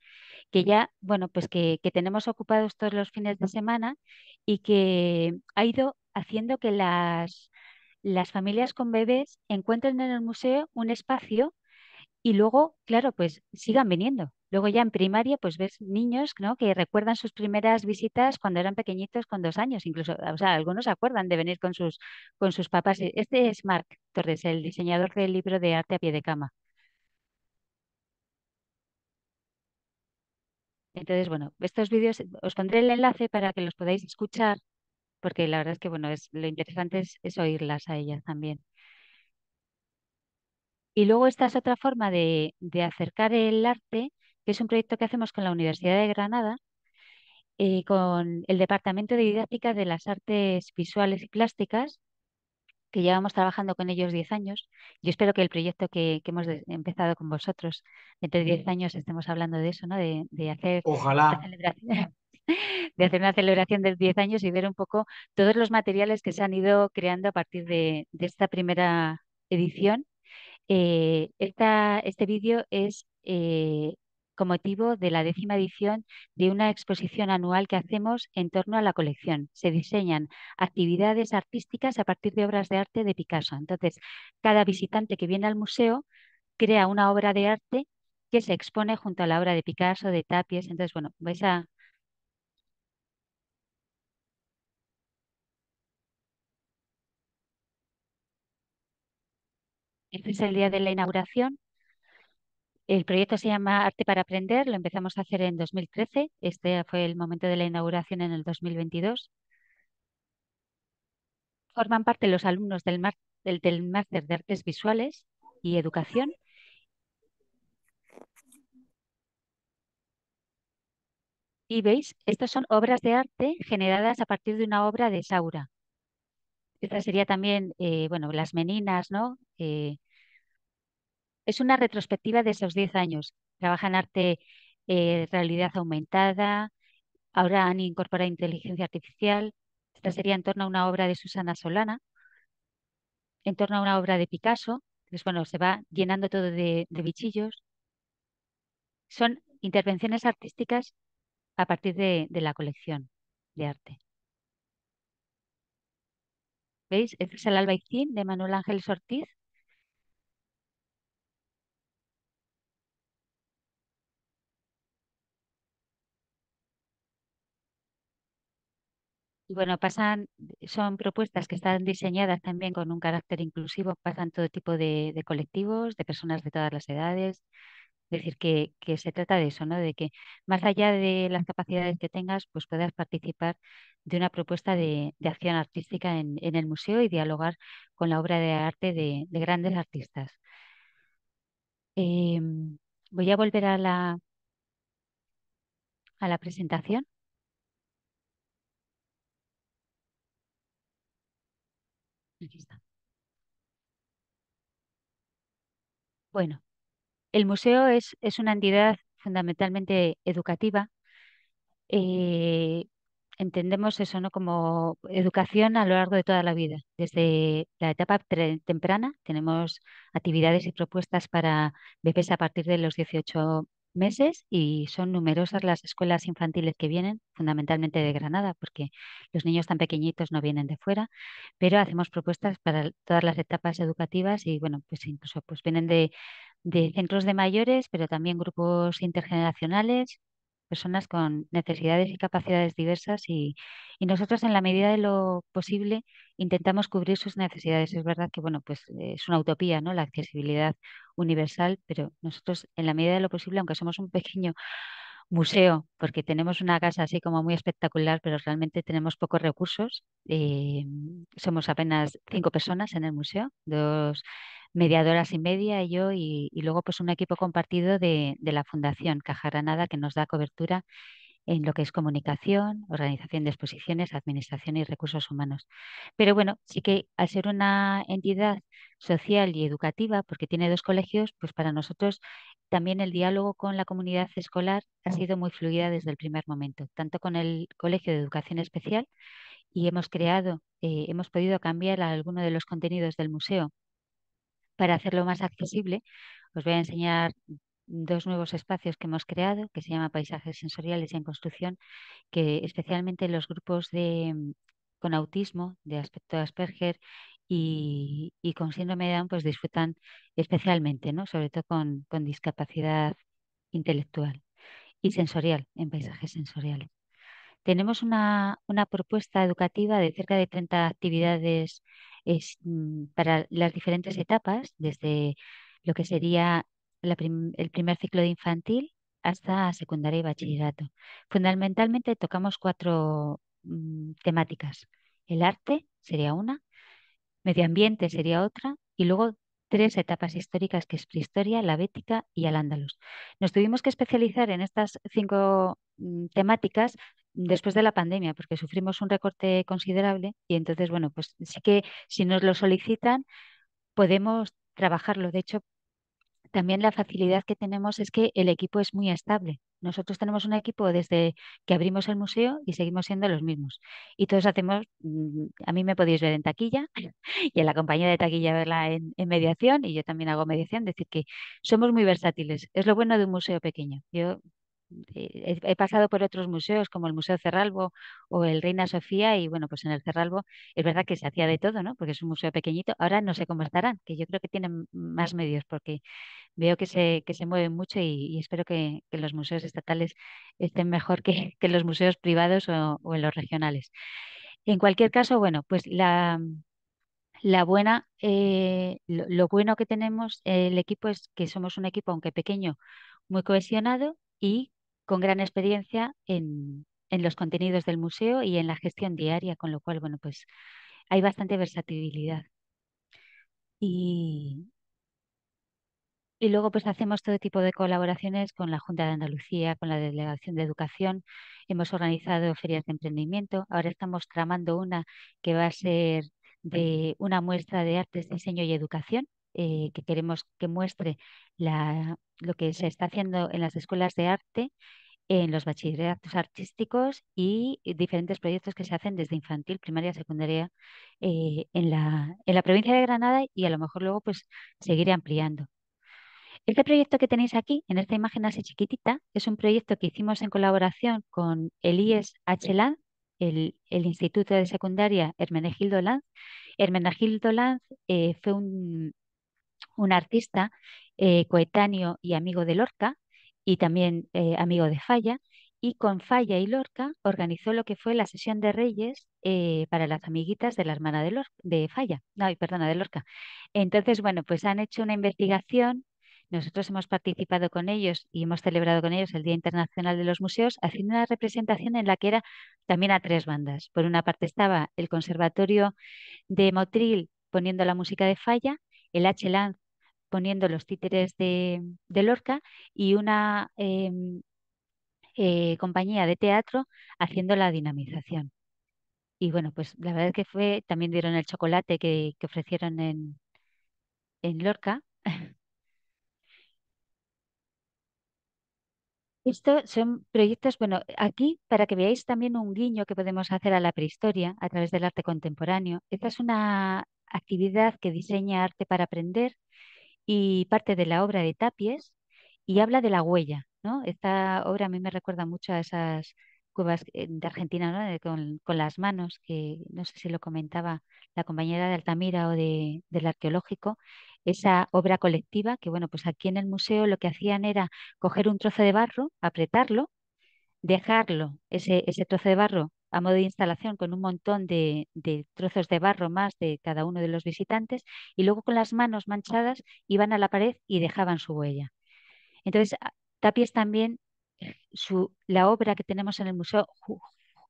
[SPEAKER 2] que ya, bueno, pues que, tenemos ocupados todos los fines de semana y que ha ido haciendo que las, las familias con bebés encuentren en el museo un espacio y luego, claro, pues sigan viniendo. Luego ya en primaria, pues ves niños ¿no? que recuerdan sus primeras visitas cuando eran pequeñitos con dos años, incluso, o sea, algunos acuerdan de venir con sus, con sus papás. E, este es Mark Torres, el diseñador del libro de arte a pie de cama. Entonces, bueno, estos vídeos os pondré el enlace para que los podáis escuchar, porque la verdad es que, bueno, es, lo interesante es, es oírlas a ellas también. Y luego esta es otra forma de, acercar el arte, que es un proyecto que hacemos con la Universidad de Granada, eh, con el Departamento de Didáctica de las Artes Visuales y Plásticas, que llevamos trabajando con ellos 10 años. Yo espero que el proyecto que, hemos empezado con vosotros, dentro de 10 años estemos hablando de eso, ¿no? De, hacer Una celebración, de hacer una celebración de 10 años y ver un poco todos los materiales que se han ido creando a partir de, de esta primera edición eh, esta, este vídeo es eh, con motivo de la décima edición de una exposición anual que hacemos en torno a la colección. Se diseñan actividades artísticas a partir de obras de arte de Picasso. Entonces, cada visitante que viene al museo crea una obra de arte que se expone junto a la obra de Picasso, de Tapies. Entonces, bueno, vais a, Este es el día de la inauguración. El proyecto se llama Arte para Aprender, lo empezamos a hacer en 2013, este fue el momento de la inauguración en el 2022. Forman parte los alumnos del, Máster de Artes Visuales y Educación Y veis, estas son obras de arte generadas a partir de una obra de Saura. Esta sería también, eh, bueno, las meninas, ¿no? Eh, es una retrospectiva de esos 10 años. trabaja en arte, eh, realidad aumentada, ahora han incorporado inteligencia artificial. Esta sería en torno a una obra de Susana Solana, en torno a una obra de Picasso. Entonces, bueno, se va llenando todo de, bichillos. Son intervenciones artísticas a partir de, la colección de arte. ¿Veis? Este es el Albaicín de Manuel Ángel Ortiz. Y bueno, pasan, son propuestas que están diseñadas también con un carácter inclusivo, pasan todo tipo de, colectivos, de personas de todas las edades. Es decir, que, se trata de eso, ¿no? De que más allá de las capacidades que tengas, pues puedas participar de una propuesta de, acción artística en, en, el museo y dialogar con la obra de arte de, grandes artistas. Em, voy a volver a la, a la presentación. Bueno, el museo es, una entidad fundamentalmente educativa. Eh, entendemos eso ¿no? como educación a lo largo de toda la vida. Desde la etapa temprana tenemos actividades y propuestas para bebés a partir de los 18 meses y son numerosas las escuelas infantiles que vienen, fundamentalmente de Granada, porque los niños tan pequeñitos no vienen de fuera, pero hacemos propuestas para todas las etapas educativas y bueno, pues incluso pues vienen de, de centros de mayores, pero también grupos intergeneracionales, personas con necesidades y capacidades diversas y, nosotros en la medida de lo posible intentamos cubrir sus necesidades. Es verdad que bueno, pues eh, es una utopía, ¿no? La accesibilidad universal, pero nosotros en la medida de lo posible, aunque somos un pequeño museo, porque tenemos una casa así como muy espectacular, pero realmente tenemos pocos recursos. Eh, somos apenas cinco personas en el museo, dos mediadoras y media, yo y, luego pues un equipo compartido de, la Fundación Cajaranada que nos da cobertura en lo que es comunicación, organización de exposiciones, administración y recursos humanos. Pero bueno, sí que al ser una entidad social y educativa, porque tiene dos colegios, pues para nosotros también el diálogo con la comunidad escolar ha sido muy fluida desde el primer momento, tanto con el Colegio de Educación Especial y hemos creado, eh, hemos podido cambiar algunos de los contenidos del museo para hacerlo más accesible, os voy a enseñar dos nuevos espacios que hemos creado, que se llama Paisajes Sensoriales y en Construcción, que especialmente los grupos mm, con autismo, de aspecto Asperger y, con síndrome de Down, pues disfrutan especialmente, sobre todo con, discapacidad intelectual y sensorial, en paisajes sensoriales. Tenemos una, propuesta educativa de cerca de 30 actividades es, mm, para las diferentes etapas, desde lo que sería el primer ciclo de infantil hasta secundaria y bachillerato. Fundamentalmente tocamos cuatro mm, temáticas. El arte sería una, medio ambiente sería otra y luego tres etapas históricas que es prehistoria, la bética y al andalus. Nos tuvimos que especializar en estas cinco mm, temáticas después de la pandemia, porque sufrimos un recorte considerable y entonces, bueno, pues sí que si nos lo solicitan, podemos trabajarlo. De hecho, también la facilidad que tenemos es que el equipo es muy estable. Nosotros tenemos un equipo desde que abrimos el museo y seguimos siendo los mismos. Y todos hacemos, mm, a mí me podéis ver en taquilla y en la compañía de taquilla verla en, mediación y yo también hago mediación, es decir que somos muy versátiles. Es lo bueno de un museo pequeño. Yo eh, he, pasado por otros museos como el Museo Cerralbo o el Reina Sofía y bueno, pues en el Cerralbo es verdad que se hacía de todo, ¿no? Porque es un museo pequeñito. Ahora no sé cómo estarán, que yo creo que tienen más medios porque veo que se, se mueven mucho y, espero que, los museos estatales estén mejor que, los museos privados o, en los regionales. En cualquier caso, bueno, pues la, la buena, eh, lo, bueno que tenemos el equipo es que somos un equipo, aunque pequeño, muy cohesionado y con gran experiencia en, los contenidos del museo y en la gestión diaria, con lo cual, bueno, pues hay bastante versatilidad. Y, y luego pues hacemos todo tipo de colaboraciones con la Junta de Andalucía, con la Delegación de Educación. Hemos organizado ferias de emprendimiento. Ahora estamos tramando una que va a ser de una muestra de artes, diseño y educación eh, que queremos que muestre lo que se está haciendo en las escuelas de arte, en los bachilleratos artísticos y diferentes proyectos que se hacen desde infantil, primaria, secundaria eh, en, la, provincia de Granada y a lo mejor luego pues seguiré ampliando. Este proyecto que tenéis aquí, en esta imagen así chiquitita, es un proyecto que hicimos en colaboración con el IES HLAN, el, el, Instituto de Secundaria Hermenegildo Lanz. Hermenegildo Lanz eh, fue un, un artista eh, coetáneo y amigo de Lorca y también eh, amigo de Falla, y con Falla y Lorca organizó lo que fue la sesión de Reyes eh, para las amiguitas de la hermana de, de Falla, perdona, de Lorca. Entonces, bueno, pues han hecho una investigación, nosotros hemos participado con ellos y hemos celebrado con ellos el Día Internacional de los Museos, haciendo una representación en la que era también a tres bandas. Por una parte estaba el Conservatorio de Motril poniendo la música de Falla, el h poniendo los títeres de, Lorca y una em, eh, compañía de teatro haciendo la dinamización. Y bueno, pues la verdad es que fue, también dieron el chocolate que, ofrecieron en, en Lorca Estos son proyectos, bueno, aquí para que veáis también un guiño que podemos hacer a la prehistoria a través del arte contemporáneo. Esta es una actividad que diseña arte para aprender y parte de la obra de Tapies y habla de la huella, ¿no? Esta obra a mí me recuerda mucho a esas eh, de Argentina, con, las manos, que no sé si lo comentaba la compañera de Altamira o del arqueológico, esa obra colectiva, que bueno, pues aquí en el museo lo que hacían era coger un trozo de barro, apretarlo, dejarlo, ese, trozo de barro a modo de instalación con un montón de, de, trozos de barro más de cada uno de los visitantes y luego con las manos manchadas iban a la pared y dejaban su huella. Entonces, Tapies también su, la obra que tenemos en el museo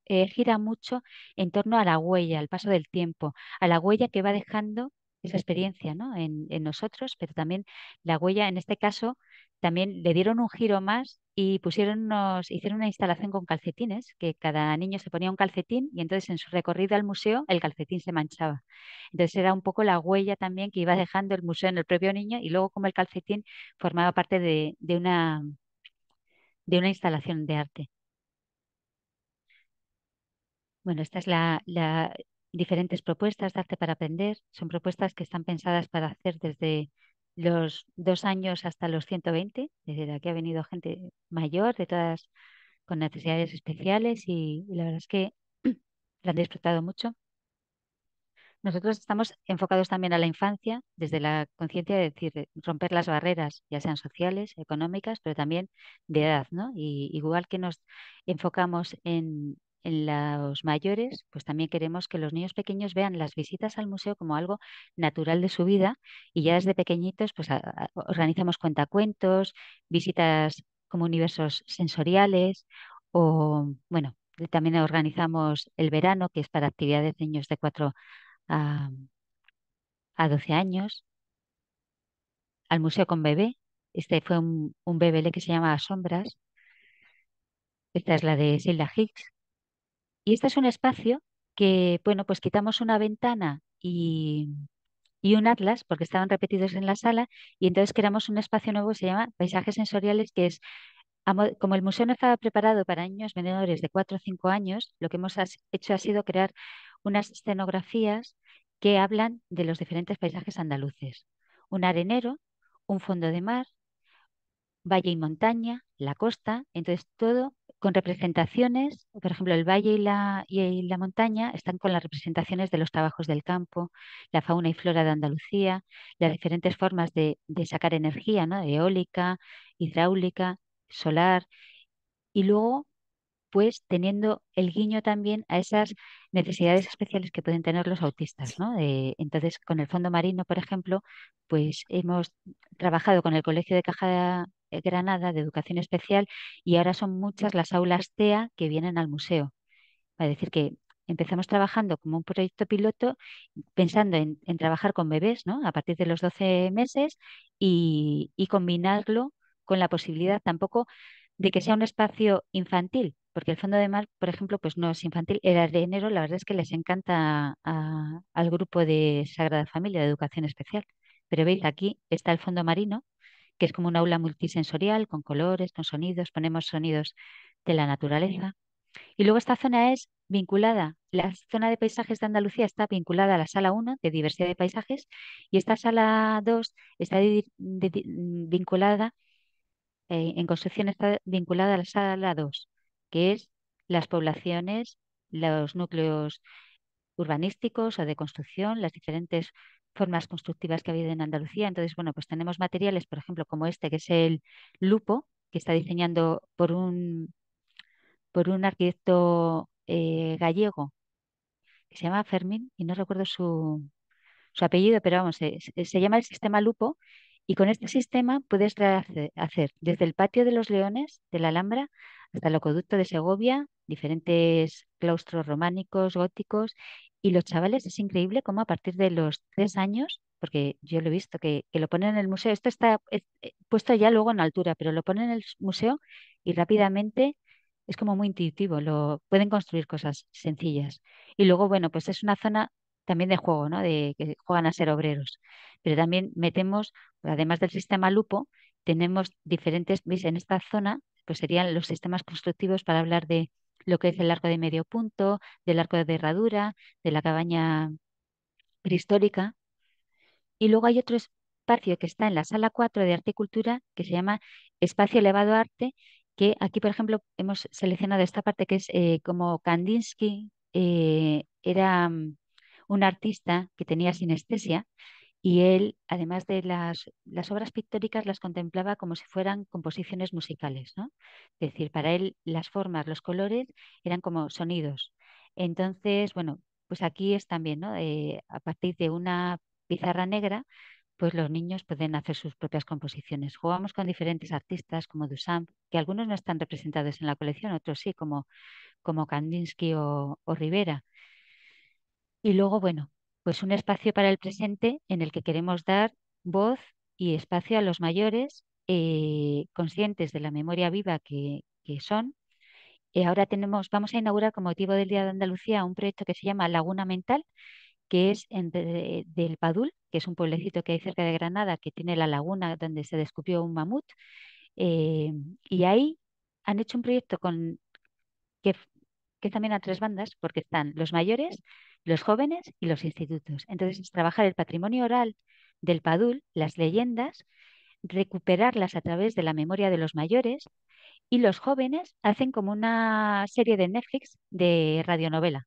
[SPEAKER 2] eh, gira mucho en torno a la huella, al paso del tiempo, a la huella que va dejando esa experiencia ¿no? en, nosotros, pero también la huella, en este caso, también le dieron un giro más y hicieron una instalación con calcetines, que cada niño se ponía un calcetín y entonces en su recorrido al museo el calcetín se manchaba. Entonces era un poco la huella también que iba dejando el museo en el propio niño y luego como el calcetín formaba parte de una de una instalación de arte. Bueno, estas es la, diferentes propuestas de arte para aprender. Son propuestas que están pensadas para hacer desde los dos años hasta los 120. Desde aquí ha venido gente mayor, de todas con necesidades especiales y, y la verdad es que la han disfrutado mucho. Nosotros estamos enfocados también a la infancia desde la conciencia de decir, eh, romper las barreras, ya sean sociales, económicas, pero también de edad, ¿no? Y igual que nos enfocamos en, los mayores, pues también queremos que los niños pequeños vean las visitas al museo como algo natural de su vida y ya desde pequeñitos pues organizamos cuentacuentos, visitas como universos sensoriales o bueno, también organizamos el verano que es para actividades de niños de 4 a, 12 años, al Museo con Bebé. Este fue un, bebé que se llamaba Sombras. Esta es la de Silda Hicks. Y este es un espacio que, bueno, pues quitamos una ventana y, y un atlas, porque estaban repetidos en la sala, y entonces creamos un espacio nuevo que se llama Paisajes Sensoriales, que es como el museo no estaba preparado para niños menores de 4 o 5 años, lo que hemos hecho ha sido crear unas escenografías que hablan de los diferentes paisajes andaluces. Un arenero, un fondo de mar, valle y montaña, la costa, entonces todo con representaciones, por ejemplo, el valle y la, y la montaña están con las representaciones de los trabajos del campo, la fauna y flora de Andalucía, las diferentes formas de, sacar energía, eólica, hidráulica, solar, y luego pues teniendo el guiño también a esas necesidades especiales que pueden tener los autistas. ¿no? entonces, con el Fondo Marino, por ejemplo, pues hemos trabajado con el Colegio de Caja Granada de Educación Especial y ahora son muchas las aulas TEA que vienen al museo. Es decir, que empezamos trabajando como un proyecto piloto, pensando en, trabajar con bebés ¿no? a partir de los 12 meses y combinarlo con la posibilidad tampoco de que sea un espacio infantil, porque el fondo de mar, por ejemplo, pues no es infantil, el arenero la verdad es que les encanta al grupo de Sagrada Familia de Educación Especial. Pero veis, aquí está el fondo marino, que es como un aula multisensorial, con colores, con sonidos, ponemos sonidos de la naturaleza. Y luego esta zona es vinculada, la zona de paisajes de Andalucía está vinculada a la sala 1 de diversidad de paisajes y esta sala 2 está vinculada, eh, en construcción está vinculada a la sala 2 que es las poblaciones, los núcleos urbanísticos o de construcción, las diferentes formas constructivas que ha habido en Andalucía. Entonces, bueno, pues tenemos materiales, por ejemplo, como este, que es el lupo, que está diseñando por un, por un arquitecto eh, gallego que se llama Fermín, y no recuerdo su, apellido, pero vamos, se, se, llama el sistema lupo. Y con este sistema puedes hacer desde el patio de los leones de la Alhambra hasta el acueducto de Segovia, diferentes claustros románicos, góticos, y los chavales es increíble cómo a partir de los tres años, porque yo lo he visto que, lo ponen en el museo, esto está eh, puesto ya luego en altura, pero lo ponen en el museo y rápidamente es como muy intuitivo, lo pueden construir cosas sencillas. Y luego, bueno, pues es una zona también de juego, ¿no? De que juegan a ser obreros. Pero también metemos, además del sistema Lupo, tenemos diferentes, en esta zona serían los sistemas constructivos para hablar de lo que es el arco de medio punto, del arco de herradura, de la cabaña prehistórica. Y luego hay otro espacio que está en la sala 4 de arte y cultura que se llama espacio elevado arte, que aquí, por ejemplo, hemos seleccionado esta parte que es eh, como Kandinsky eh, era mm, un artista que tenía sinestesia, y él, además de las, obras pictóricas, las contemplaba como si fueran composiciones musicales. ¿no? Es decir, para él las formas, los colores eran como sonidos. Entonces, bueno, pues aquí es también, ¿no? Eh, a partir de una pizarra negra, pues los niños pueden hacer sus propias composiciones. Jugamos con diferentes artistas como Duchamp, que algunos no están representados en la colección, otros sí, como, como Kandinsky o Rivera. Y luego, bueno, pues un espacio para el presente en el que queremos dar voz y espacio a los mayores eh, conscientes de la memoria viva que, son. y eh, ahora tenemos, vamos a inaugurar con motivo del Día de Andalucía un proyecto que se llama Laguna Mental, que es del Padul, que es un pueblecito que hay cerca de Granada, que tiene la laguna donde se descubrió un mamut. Eh, y ahí han hecho un proyecto con que, que también a tres bandas, porque están los mayores, los jóvenes y los institutos. Entonces, es trabajar el patrimonio oral del PADUL, las leyendas, recuperarlas a través de la memoria de los mayores y los jóvenes hacen como una serie de Netflix de radionovela.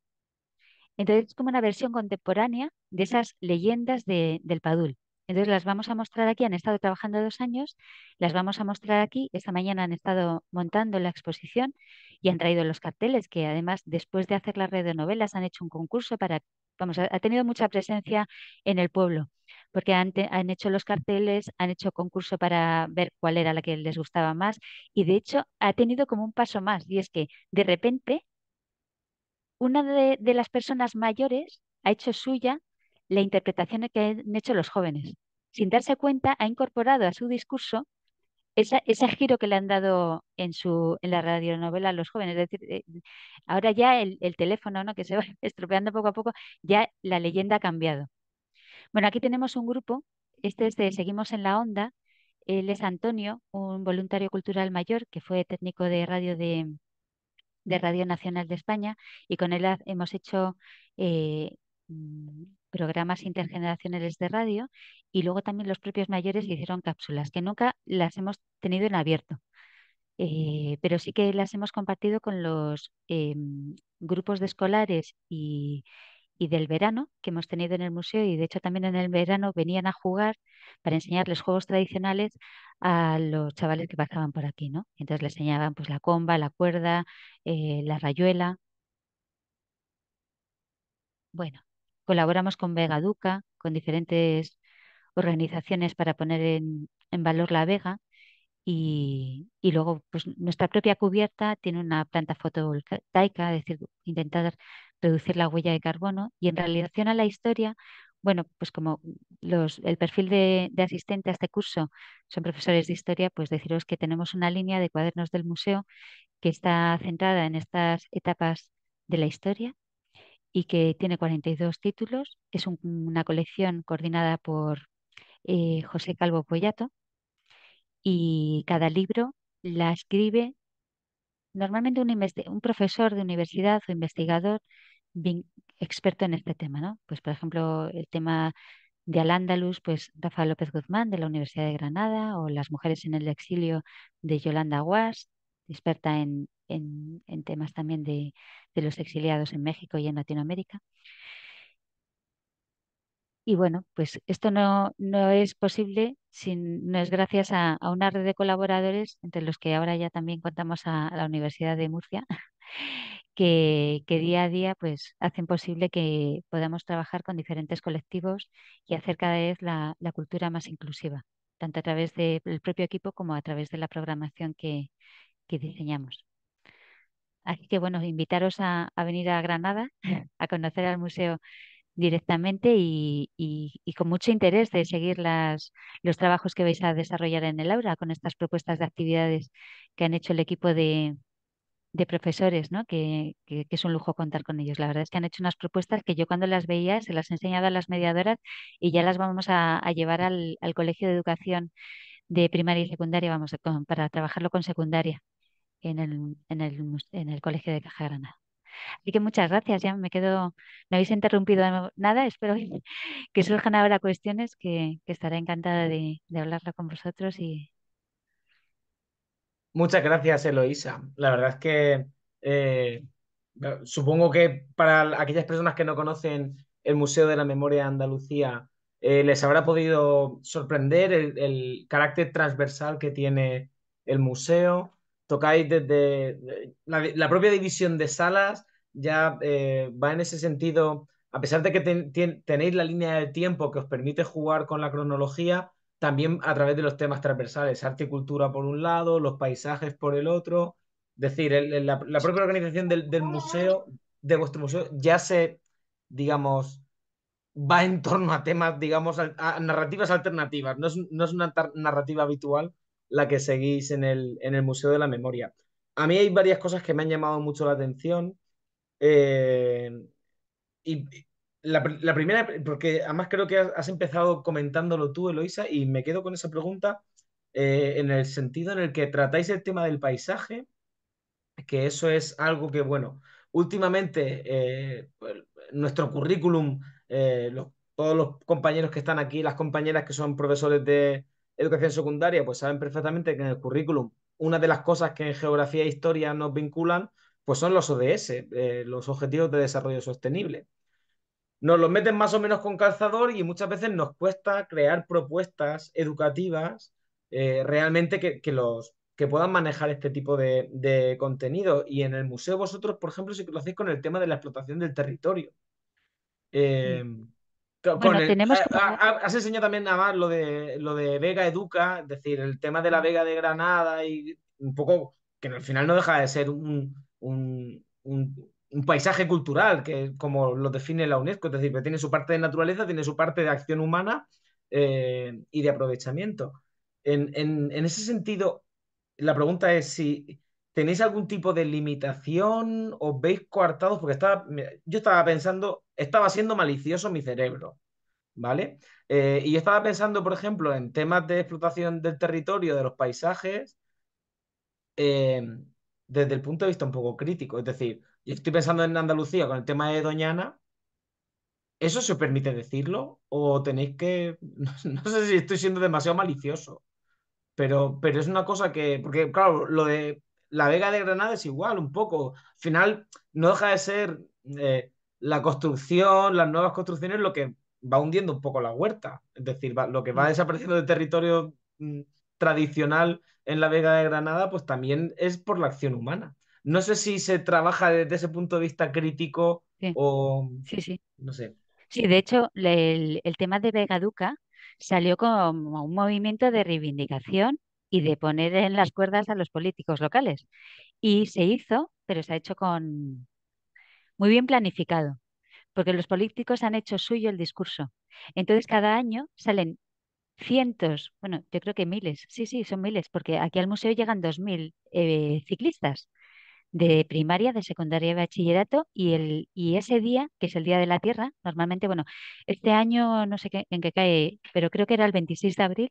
[SPEAKER 2] Entonces, es como una versión contemporánea de esas leyendas de, del Padul. Entonces las vamos a mostrar aquí, han estado trabajando dos años, las vamos a mostrar aquí, esta mañana han estado montando la exposición y han traído los carteles, que además después de hacer la red de novelas han hecho un concurso para, vamos, ha tenido mucha presencia en el pueblo, porque han, han hecho los carteles, han hecho concurso para ver cuál era la que les gustaba más y de hecho ha tenido como un paso más y es que de repente una de, de las personas mayores ha hecho suya la interpretación que han hecho los jóvenes. Sin darse cuenta, ha incorporado a su discurso ese giro que le han dado en, su, en la radionovela a los jóvenes. Es decir, eh, ahora ya el, teléfono que se va estropeando poco a poco, ya la leyenda ha cambiado. Bueno, aquí tenemos un grupo, este es de Seguimos en la Onda, él es Antonio, un voluntario cultural mayor que fue técnico de radio de, Radio Nacional de España y con él hemos hecho eh, programas intergeneracionales de radio y luego también los propios mayores hicieron cápsulas que nunca las hemos tenido en abierto, eh, pero sí que las hemos compartido con los em, grupos de escolares y, del verano que hemos tenido en el museo y de hecho también en el verano venían a jugar para enseñarles juegos tradicionales a los chavales que pasaban por aquí, ¿no? Entonces les enseñaban pues la comba, la cuerda, eh, la rayuela. Bueno, Colaboramos con Vega Duca, con diferentes organizaciones para poner en, valor la vega y, luego pues, nuestra propia cubierta tiene una planta fotovoltaica, es decir, intentar reducir la huella de carbono y en relación a la historia, bueno, pues como los, el perfil de, de, asistente a este curso son profesores de historia, pues deciros que tenemos una línea de cuadernos del museo que está centrada en estas etapas de la historia y que tiene 42 títulos. Es una colección coordinada por eh, José Calvo Poyato y cada libro la escribe normalmente un, profesor de universidad o investigador experto en este tema. ¿no? Pues, por ejemplo, el tema de Al-Ándalus, pues Rafa López Guzmán de la Universidad de Granada o Las mujeres en el exilio de Yolanda Guas experta en, temas también de, los exiliados en México y en Latinoamérica. Y bueno, pues esto no, no es posible, si no es gracias a, a, una red de colaboradores, entre los que ahora ya también contamos a, la Universidad de Murcia, que, día a día pues hacen posible que podamos trabajar con diferentes colectivos y hacer cada vez la, cultura más inclusiva, tanto a través del propio equipo como a través de la programación que, que diseñamos. Así que bueno, invitaros a, venir a Granada, a conocer al museo directamente y, con mucho interés de seguir los trabajos que vais a desarrollar en el Aura con estas propuestas de actividades que han hecho el equipo de, profesores, ¿no? Que, es un lujo contar con ellos. La verdad es que han hecho unas propuestas que yo cuando las veía se las he enseñado a las mediadoras y ya las vamos a, llevar al, Colegio de Educación de Primaria y Secundaria, vamos, para trabajarlo con secundaria en el, en el, Colegio de Caja Granada. Así que muchas gracias, ya me quedo, no habéis interrumpido nada, espero que surjan ahora cuestiones que, estaré encantada de, de hablarla con vosotros y...
[SPEAKER 1] Muchas gracias, Eloisa. La verdad es que eh, supongo que para aquellas personas que no conocen el Museo de la Memoria de Andalucía, eh, les habrá podido sorprender el carácter transversal que tiene el museo, tocáis desde eh, la, propia división de salas, ya eh, va en ese sentido, a pesar de que tenéis la línea de tiempo que os permite jugar con la cronología, también a través de los temas transversales, arte cultura por un lado, los paisajes por el otro. decir, la, propia organización del, museo, de vuestro museo, ya se, digamos, va en torno a temas, digamos, a, narrativas alternativas. no es, una narrativa habitual, la que seguís en el, en el Museo de la Memoria. A mí hay varias cosas que me han llamado mucho la atención. Eh, y la, primera, porque además creo que has, empezado comentándolo tú, Eloisa, y me quedo con esa pregunta eh, en el sentido en el que tratáis el tema del paisaje, que eso es algo que, bueno, últimamente eh, nuestro currículum, los, todos los compañeros que están aquí, las compañeras que son profesores de, educación secundaria, pues saben perfectamente que en el currículum una de las cosas que en geografía e historia nos vinculan, pues son los ODS, eh, los Objetivos de Desarrollo Sostenible. Nos los meten más o menos con calzador y muchas veces nos cuesta crear propuestas educativas eh, realmente que, los, que puedan manejar este tipo de, contenido. Y en el museo vosotros, por ejemplo, si lo hacéis con el tema de la explotación del territorio. Em, bueno, tenemos ah, ah, ah, Has enseñado también nada más lo de, lo de Vega Educa, es decir, el tema de la Vega de Granada y un poco que al final no deja de ser un, paisaje cultural, que como lo define la UNESCO, es decir, que tiene su parte de naturaleza, tiene su parte de acción humana eh, y de aprovechamiento. en, ese sentido, la pregunta es si ¿Tenéis algún tipo de limitación? ¿Os veis coartados? Porque estaba, yo estaba pensando, estaba siendo malicioso mi cerebro, ¿vale? Eh, y yo estaba pensando, por ejemplo, en temas de explotación del territorio, de los paisajes, em, desde el punto de vista un poco crítico. Es decir, yo estoy pensando en Andalucía con el tema de Doñana. ¿Eso se os permite decirlo? ¿O tenéis que.? No, no sé si estoy siendo demasiado malicioso. Pero, pero es una cosa que. Porque, claro, lo de la Vega de Granada es igual, un poco. Al final, no deja de ser eh, la construcción, las nuevas construcciones, lo que va hundiendo un poco la huerta. Es decir, lo que va mm. desapareciendo de territorio mm, tradicional en la Vega de Granada, pues también es por la acción humana. No sé si se trabaja desde ese punto de vista crítico o. Sí, sí. No sé.
[SPEAKER 2] Sí, de hecho, el tema de Vega Duca salió como un movimiento de reivindicación y de poner en las cuerdas a los políticos locales. Y se hizo, pero se ha hecho con muy bien planificado, porque los políticos han hecho suyo el discurso. Entonces, cada año salen cientos, bueno, yo creo que miles, sí, sí, son miles, porque aquí al museo llegan 2.000 eh, ciclistas de primaria, de secundaria y bachillerato, y, el, y ese día, que es el Día de la Tierra, normalmente, bueno, este año no sé en qué cae, pero creo que era el 26 de abril,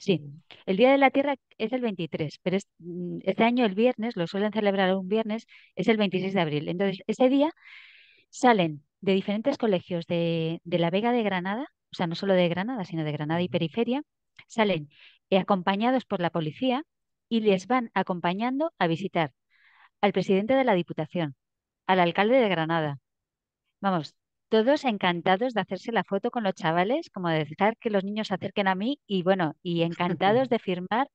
[SPEAKER 2] Sí, mm. el Día de la Tierra es el 23, pero mm, este año el viernes, lo suelen celebrar un viernes, es el 26 de mm. abril. Entonces, ese día salen de diferentes colegios de, de, la Vega de Granada, o sea, no solo de Granada, sino de Granada y Periferia, salen eh, acompañados por la policía y les van acompañando a visitar al presidente de la Diputación, al alcalde de Granada. Vamos, todos encantados de hacerse la foto con los chavales, como de dejar que los niños se acerquen a mí y bueno, y encantados de firmar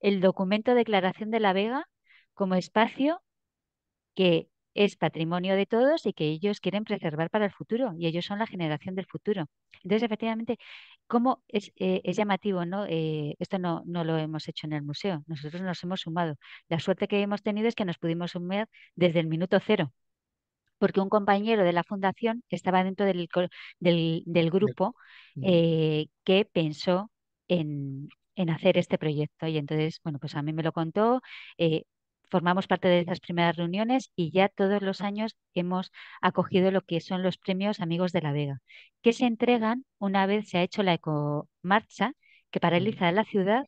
[SPEAKER 2] el documento de declaración de la Vega como espacio que es patrimonio de todos y que ellos quieren preservar para el futuro y ellos son la generación del futuro. Entonces, efectivamente, como eh, es, llamativo, ¿no? Eh, esto no, no lo hemos hecho en el museo, nosotros nos hemos sumado. La suerte que hemos tenido es que nos pudimos sumar desde el minuto cero porque un compañero de la fundación estaba dentro del, grupo eh, que pensó en, hacer este proyecto. Y entonces, bueno, pues a mí me lo contó. Eh, formamos parte de esas primeras reuniones y ya todos los años hemos acogido lo que son los premios Amigos de la Vega, que se entregan una vez se ha hecho la ecomarcha que paraliza la ciudad,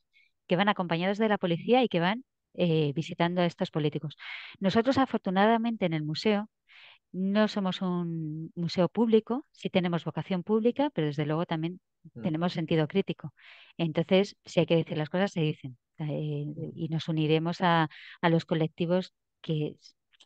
[SPEAKER 2] que van acompañados de la policía y que van eh, visitando a estos políticos. Nosotros, afortunadamente, en el museo no somos un museo público, sí tenemos vocación pública, pero desde luego también mm. tenemos sentido crítico. Entonces, si hay que decir las cosas, se dicen. Eh, mm. y nos uniremos a, los colectivos que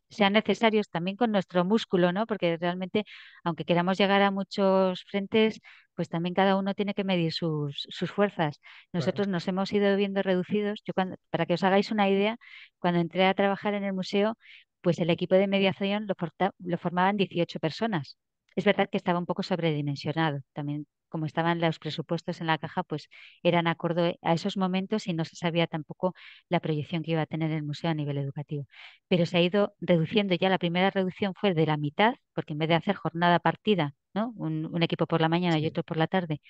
[SPEAKER 2] sean necesarios también con nuestro músculo, ¿no? Porque realmente, aunque queramos llegar a muchos frentes, pues también cada uno tiene que medir sus, fuerzas. Nosotros nos hemos ido viendo reducidos. para que os hagáis una idea, cuando entré a trabajar en el museo, pues el equipo de mediación lo, formaban 18 personas. Es verdad que estaba un poco sobredimensionado, también como estaban los presupuestos en la caja, pues eran acorde a esos momentos y no se sabía tampoco la proyección que iba a tener el museo a nivel educativo. Pero se ha ido reduciendo ya, la primera reducción fue de la mitad, porque en vez de hacer jornada partida, ¿no? un, equipo por la mañana y otro por la tarde,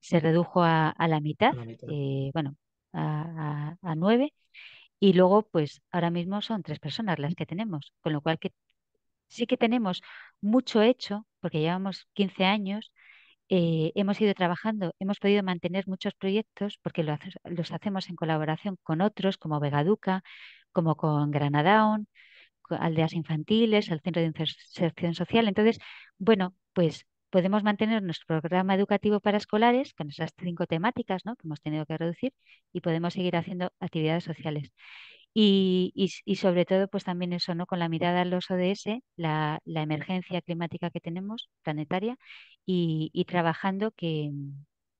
[SPEAKER 2] se redujo a, la mitad, eh, bueno, a, a nueve, y luego, pues ahora mismo son tres personas las que tenemos, con lo cual que sí que tenemos mucho hecho, porque llevamos 15 años, eh, hemos ido trabajando, hemos podido mantener muchos proyectos porque los hacemos en colaboración con otros, como Vegaduca, como con Granadown, aldeas infantiles, el Centro de Inserción Social. Entonces, bueno, pues podemos mantener nuestro programa educativo para escolares con esas cinco temáticas que hemos tenido que reducir y podemos seguir haciendo actividades sociales. Y, sobre todo, pues también eso, ¿no? Con la mirada a los ODS, la, emergencia climática que tenemos, planetaria, y, trabajando que,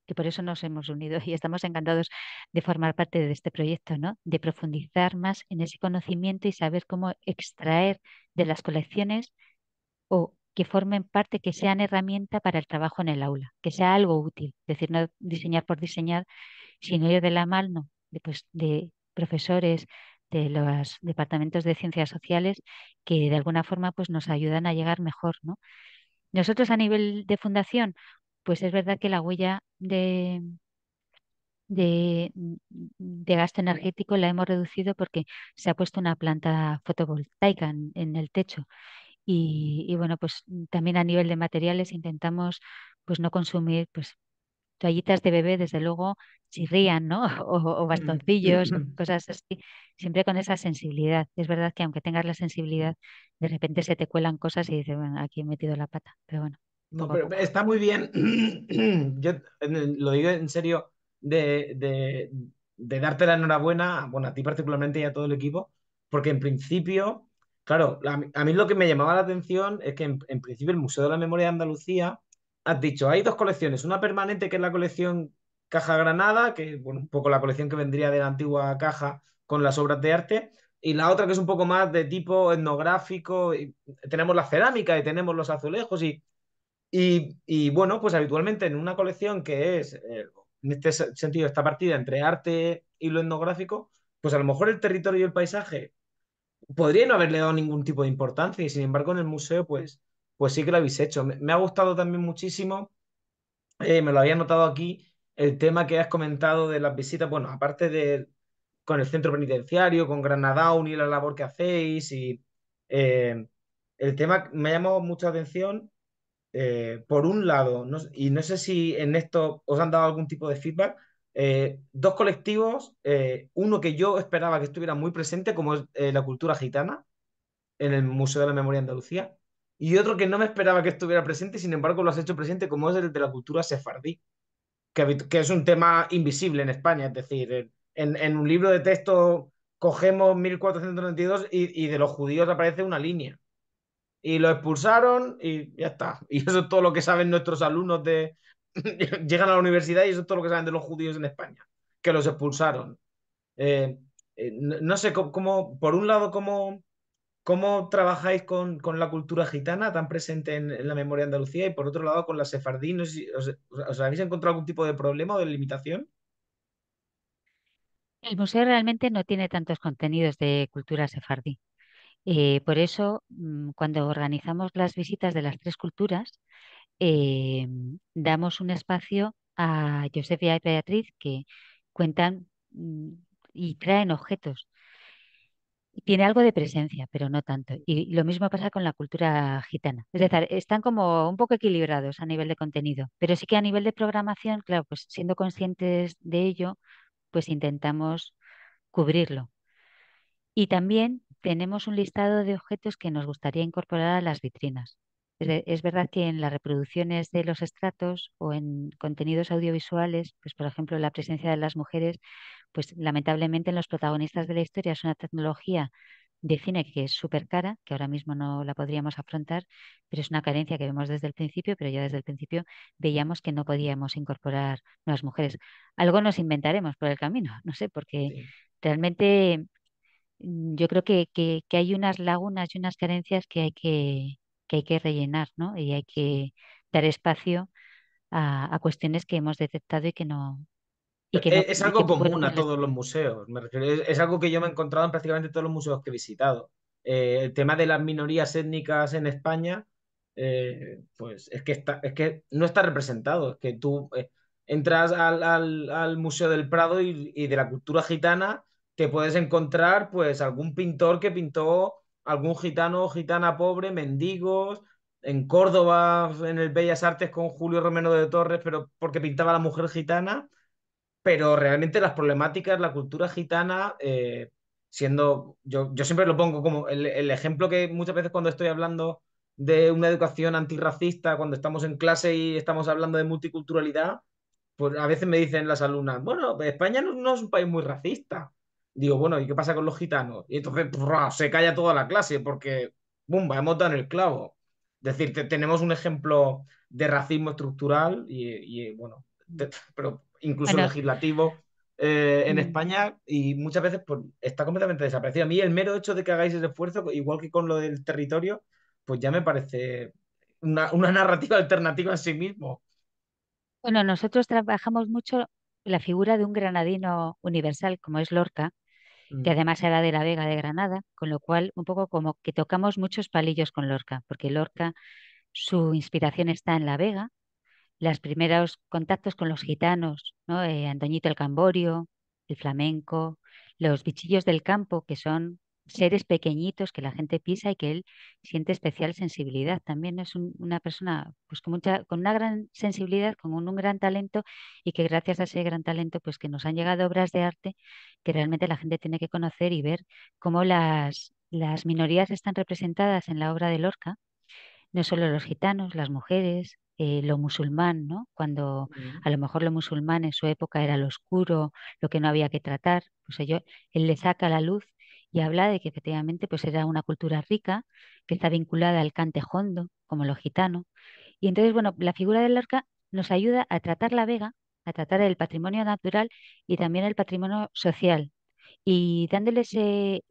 [SPEAKER 2] que, por eso nos hemos unido y estamos encantados de formar parte de este proyecto, ¿no? De profundizar más en ese conocimiento y saber cómo extraer de las colecciones o que formen parte, que sean herramienta para el trabajo en el aula, que sea algo útil. Es decir, no diseñar por diseñar, sino ir de la mano de, pues, de profesores, de los departamentos de ciencias sociales, que de alguna forma pues, nos ayudan a llegar mejor. Nosotros a nivel de fundación, pues es verdad que la huella de, gasto energético la hemos reducido porque se ha puesto una planta fotovoltaica en el techo y, bueno, pues mm, también a nivel de materiales intentamos pues no consumir pues toallitas de bebé, desde luego, chirrían, ¿no? O, mm. bastoncillos, cosas así, siempre con esa sensibilidad. Es verdad que aunque tengas la sensibilidad, de repente se te cuelan cosas y dices, bueno, aquí he metido la pata, pero bueno.
[SPEAKER 1] No, pero está muy bien. Yo lo digo en serio, de, de, darte la enhorabuena, bueno, a ti particularmente y a todo el equipo, porque en principio Claro, a mí, lo que me llamaba la atención es que en, principio el Museo de la Memoria de Andalucía, has dicho, hay dos colecciones, una permanente que es la colección Caja Granada, que es un poco la colección que vendría de la antigua caja con las obras de arte, y la otra que es un poco más de tipo etnográfico, tenemos la cerámica y tenemos los azulejos y, bueno, pues habitualmente en una colección que es, eh, en este sentido, esta partida entre arte y lo etnográfico, pues a lo mejor el territorio y el paisaje podría no haberle dado ningún tipo de importancia y sin embargo en el museo pues, pues sí que lo habéis hecho. Me, ha gustado también muchísimo, eh, me lo había notado aquí, el tema que has comentado de las visitas, bueno, aparte de con el centro penitenciario, con Granada, y la labor que hacéis y eh, el tema me ha llamado mucha atención. Eh, por un lado, y no sé si en esto os han dado algún tipo de feedback, eh, dos colectivos, eh, uno que yo esperaba que estuviera muy presente, como es eh, la cultura gitana, en el Museo de la Memoria Andalucía, y otro que no me esperaba que estuviera presente, sin embargo lo has hecho presente, como es el de la cultura sefardí, que, es un tema invisible en España, es decir, en, un libro de texto cogemos 1492 y, y de los judíos aparece una línea. Y lo expulsaron y ya está. Y eso es todo lo que saben nuestros alumnos de, llegan a la universidad y eso es todo lo que saben de los judíos en España, que los expulsaron. Eh, eh, no sé, cómo, por un lado, cómo, cómo trabajáis con, con, la cultura gitana tan presente en, la memoria de Andalucía y por otro lado con la sefardí, os, habéis encontrado algún tipo de problema o de limitación?
[SPEAKER 2] El museo realmente no tiene tantos contenidos de cultura sefardí. Eh, por eso, mm, cuando organizamos las visitas de las tres culturas, eh, damos un espacio a Josefía y Beatriz que cuentan mm, y traen objetos. Tiene algo de presencia, pero no tanto. Y lo mismo pasa con la cultura gitana. Es decir, están como un poco equilibrados a nivel de contenido, pero sí que a nivel de programación, claro, pues siendo conscientes de ello, pues intentamos cubrirlo. Y también tenemos un listado de objetos que nos gustaría incorporar a las vitrinas. Es verdad que en las reproducciones de los estratos o en contenidos audiovisuales, pues por ejemplo la presencia de las mujeres, pues lamentablemente en los protagonistas de la historia es una tecnología de cine que es súper cara, que ahora mismo no la podríamos afrontar, pero es una carencia que vemos desde el principio, pero ya desde el principio veíamos que no podíamos incorporar nuevas mujeres. Algo nos inventaremos por el camino, no sé, porque realmente mm, yo creo que, que, hay unas lagunas y unas carencias que hay que, que hay que rellenar ¿no? y hay que dar espacio a, cuestiones que hemos detectado y que no,
[SPEAKER 1] que e, es, algo común a todos los museos. Me es, algo que yo me he encontrado en prácticamente todos los museos que he visitado. Eh, el tema de las minorías étnicas en España, eh, pues es que, está, es que no está representado. Es que tú eh, entras al, al, al, Museo del Prado y, y, de la cultura gitana te puedes encontrar pues algún pintor que pintó algún gitano o gitana pobre, mendigos, en Córdoba, en el Bellas Artes con Julio Romero de Torres, pero porque pintaba la mujer gitana, pero realmente las problemáticas, la cultura gitana, eh, siendo, yo, siempre lo pongo como el, ejemplo que muchas veces cuando estoy hablando de una educación antirracista, cuando estamos en clase y estamos hablando de multiculturalidad, pues a veces me dicen las alumnas, bueno, España no es un país muy racista digo, bueno, ¿y qué pasa con los gitanos? Y entonces se calla toda la clase porque, bum hemos dado en el clavo. Es decir, tenemos un ejemplo de racismo estructural y, bueno, pero incluso legislativo eh, en mm. España y muchas veces pues, está completamente desaparecido. A mí el mero hecho de que hagáis ese esfuerzo, igual que con lo del territorio, pues ya me parece una, una narrativa alternativa en sí mismo.
[SPEAKER 2] Bueno, nosotros trabajamos mucho la figura de un granadino universal como es Lorca, que mm. además era de la Vega de Granada, con lo cual un poco como que tocamos muchos palillos con Lorca, porque Lorca, su inspiración está en la Vega, los primeros contactos con los gitanos, ¿no? Eh, Antoñito el Camborio, el flamenco, los bichillos del campo, que son seres pequeñitos que la gente pisa y que él siente especial sensibilidad. También es una persona pues, con, mucha, con una gran sensibilidad, con un, gran talento y que gracias a ese gran talento pues, que nos han llegado obras de arte que realmente la gente tiene que conocer y ver cómo las, las minorías están representadas en la obra de Lorca, no solo los gitanos, las mujeres, eh, lo musulmán, ¿no? Cuando a lo mejor lo musulmán en su época era lo oscuro, lo que no había que tratar, pues ello, él le saca la luz y habla de que efectivamente pues era una cultura rica que está vinculada al cante hondo, como los gitanos. Y entonces, bueno, la figura del arca nos ayuda a tratar la vega, a tratar el patrimonio natural y también el patrimonio social, y dándole em,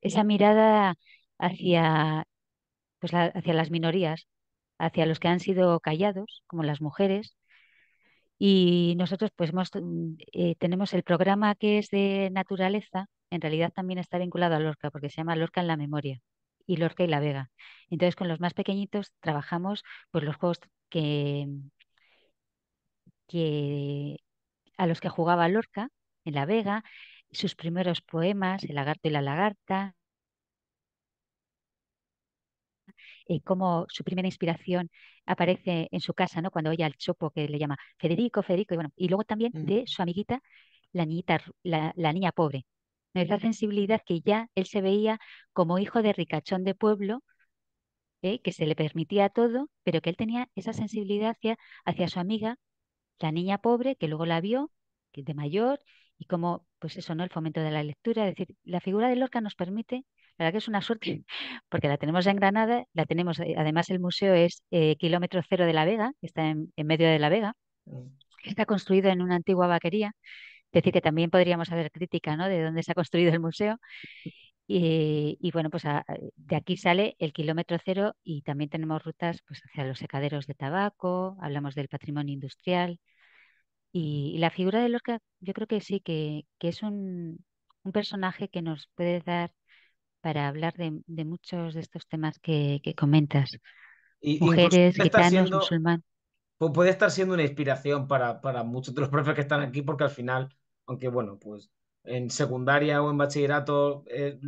[SPEAKER 2] esa, mirada hacia, pues, hacia las minorías, hacia los que han sido callados, como las mujeres, y nosotros pues mm, eh, tenemos el programa que es de naturaleza en realidad también está vinculado a Lorca, porque se llama Lorca en la memoria y Lorca y la Vega. Entonces, con los más pequeñitos trabajamos pues, los juegos que, a los que jugaba Lorca en la Vega, sus primeros poemas, El lagarto y la lagarta, y cómo su primera inspiración aparece en su casa, ¿no? Cuando oye al chopo que le llama Federico, Federico, y bueno, y luego también mm. de su amiguita, la niñita, la niña pobre, esa sensibilidad que ya él se veía como hijo de ricachón de pueblo, ¿eh? que se le permitía todo, pero que él tenía esa sensibilidad hacia, hacia su amiga, la niña pobre, que luego la vio, que es de mayor, y como, pues eso, ¿no? El fomento de la lectura. Es decir, la figura de Lorca nos permite, la verdad que es una suerte, porque la tenemos en Granada, la tenemos, eh, además el museo es eh, kilómetro cero de La Vega, que está en, en medio de La Vega, mm. está construido en una antigua vaquería, es decir, que también podríamos hacer crítica ¿no? de dónde se ha construido el museo. Eh, y, bueno, pues ah, eh, de aquí sale el kilómetro cero y también tenemos rutas pues, hacia los secaderos de tabaco, hablamos del patrimonio industrial. Y, la figura de Lorca, yo creo que sí, que, es un, personaje que nos puede dar para hablar de, muchos de estos temas que, comentas.
[SPEAKER 1] Y, Mujeres, gitanos, musulmanes. Puede estar siendo una inspiración para, para, muchos de los profes que están aquí, porque al final aunque bueno, pues en secundaria o en bachillerato eh,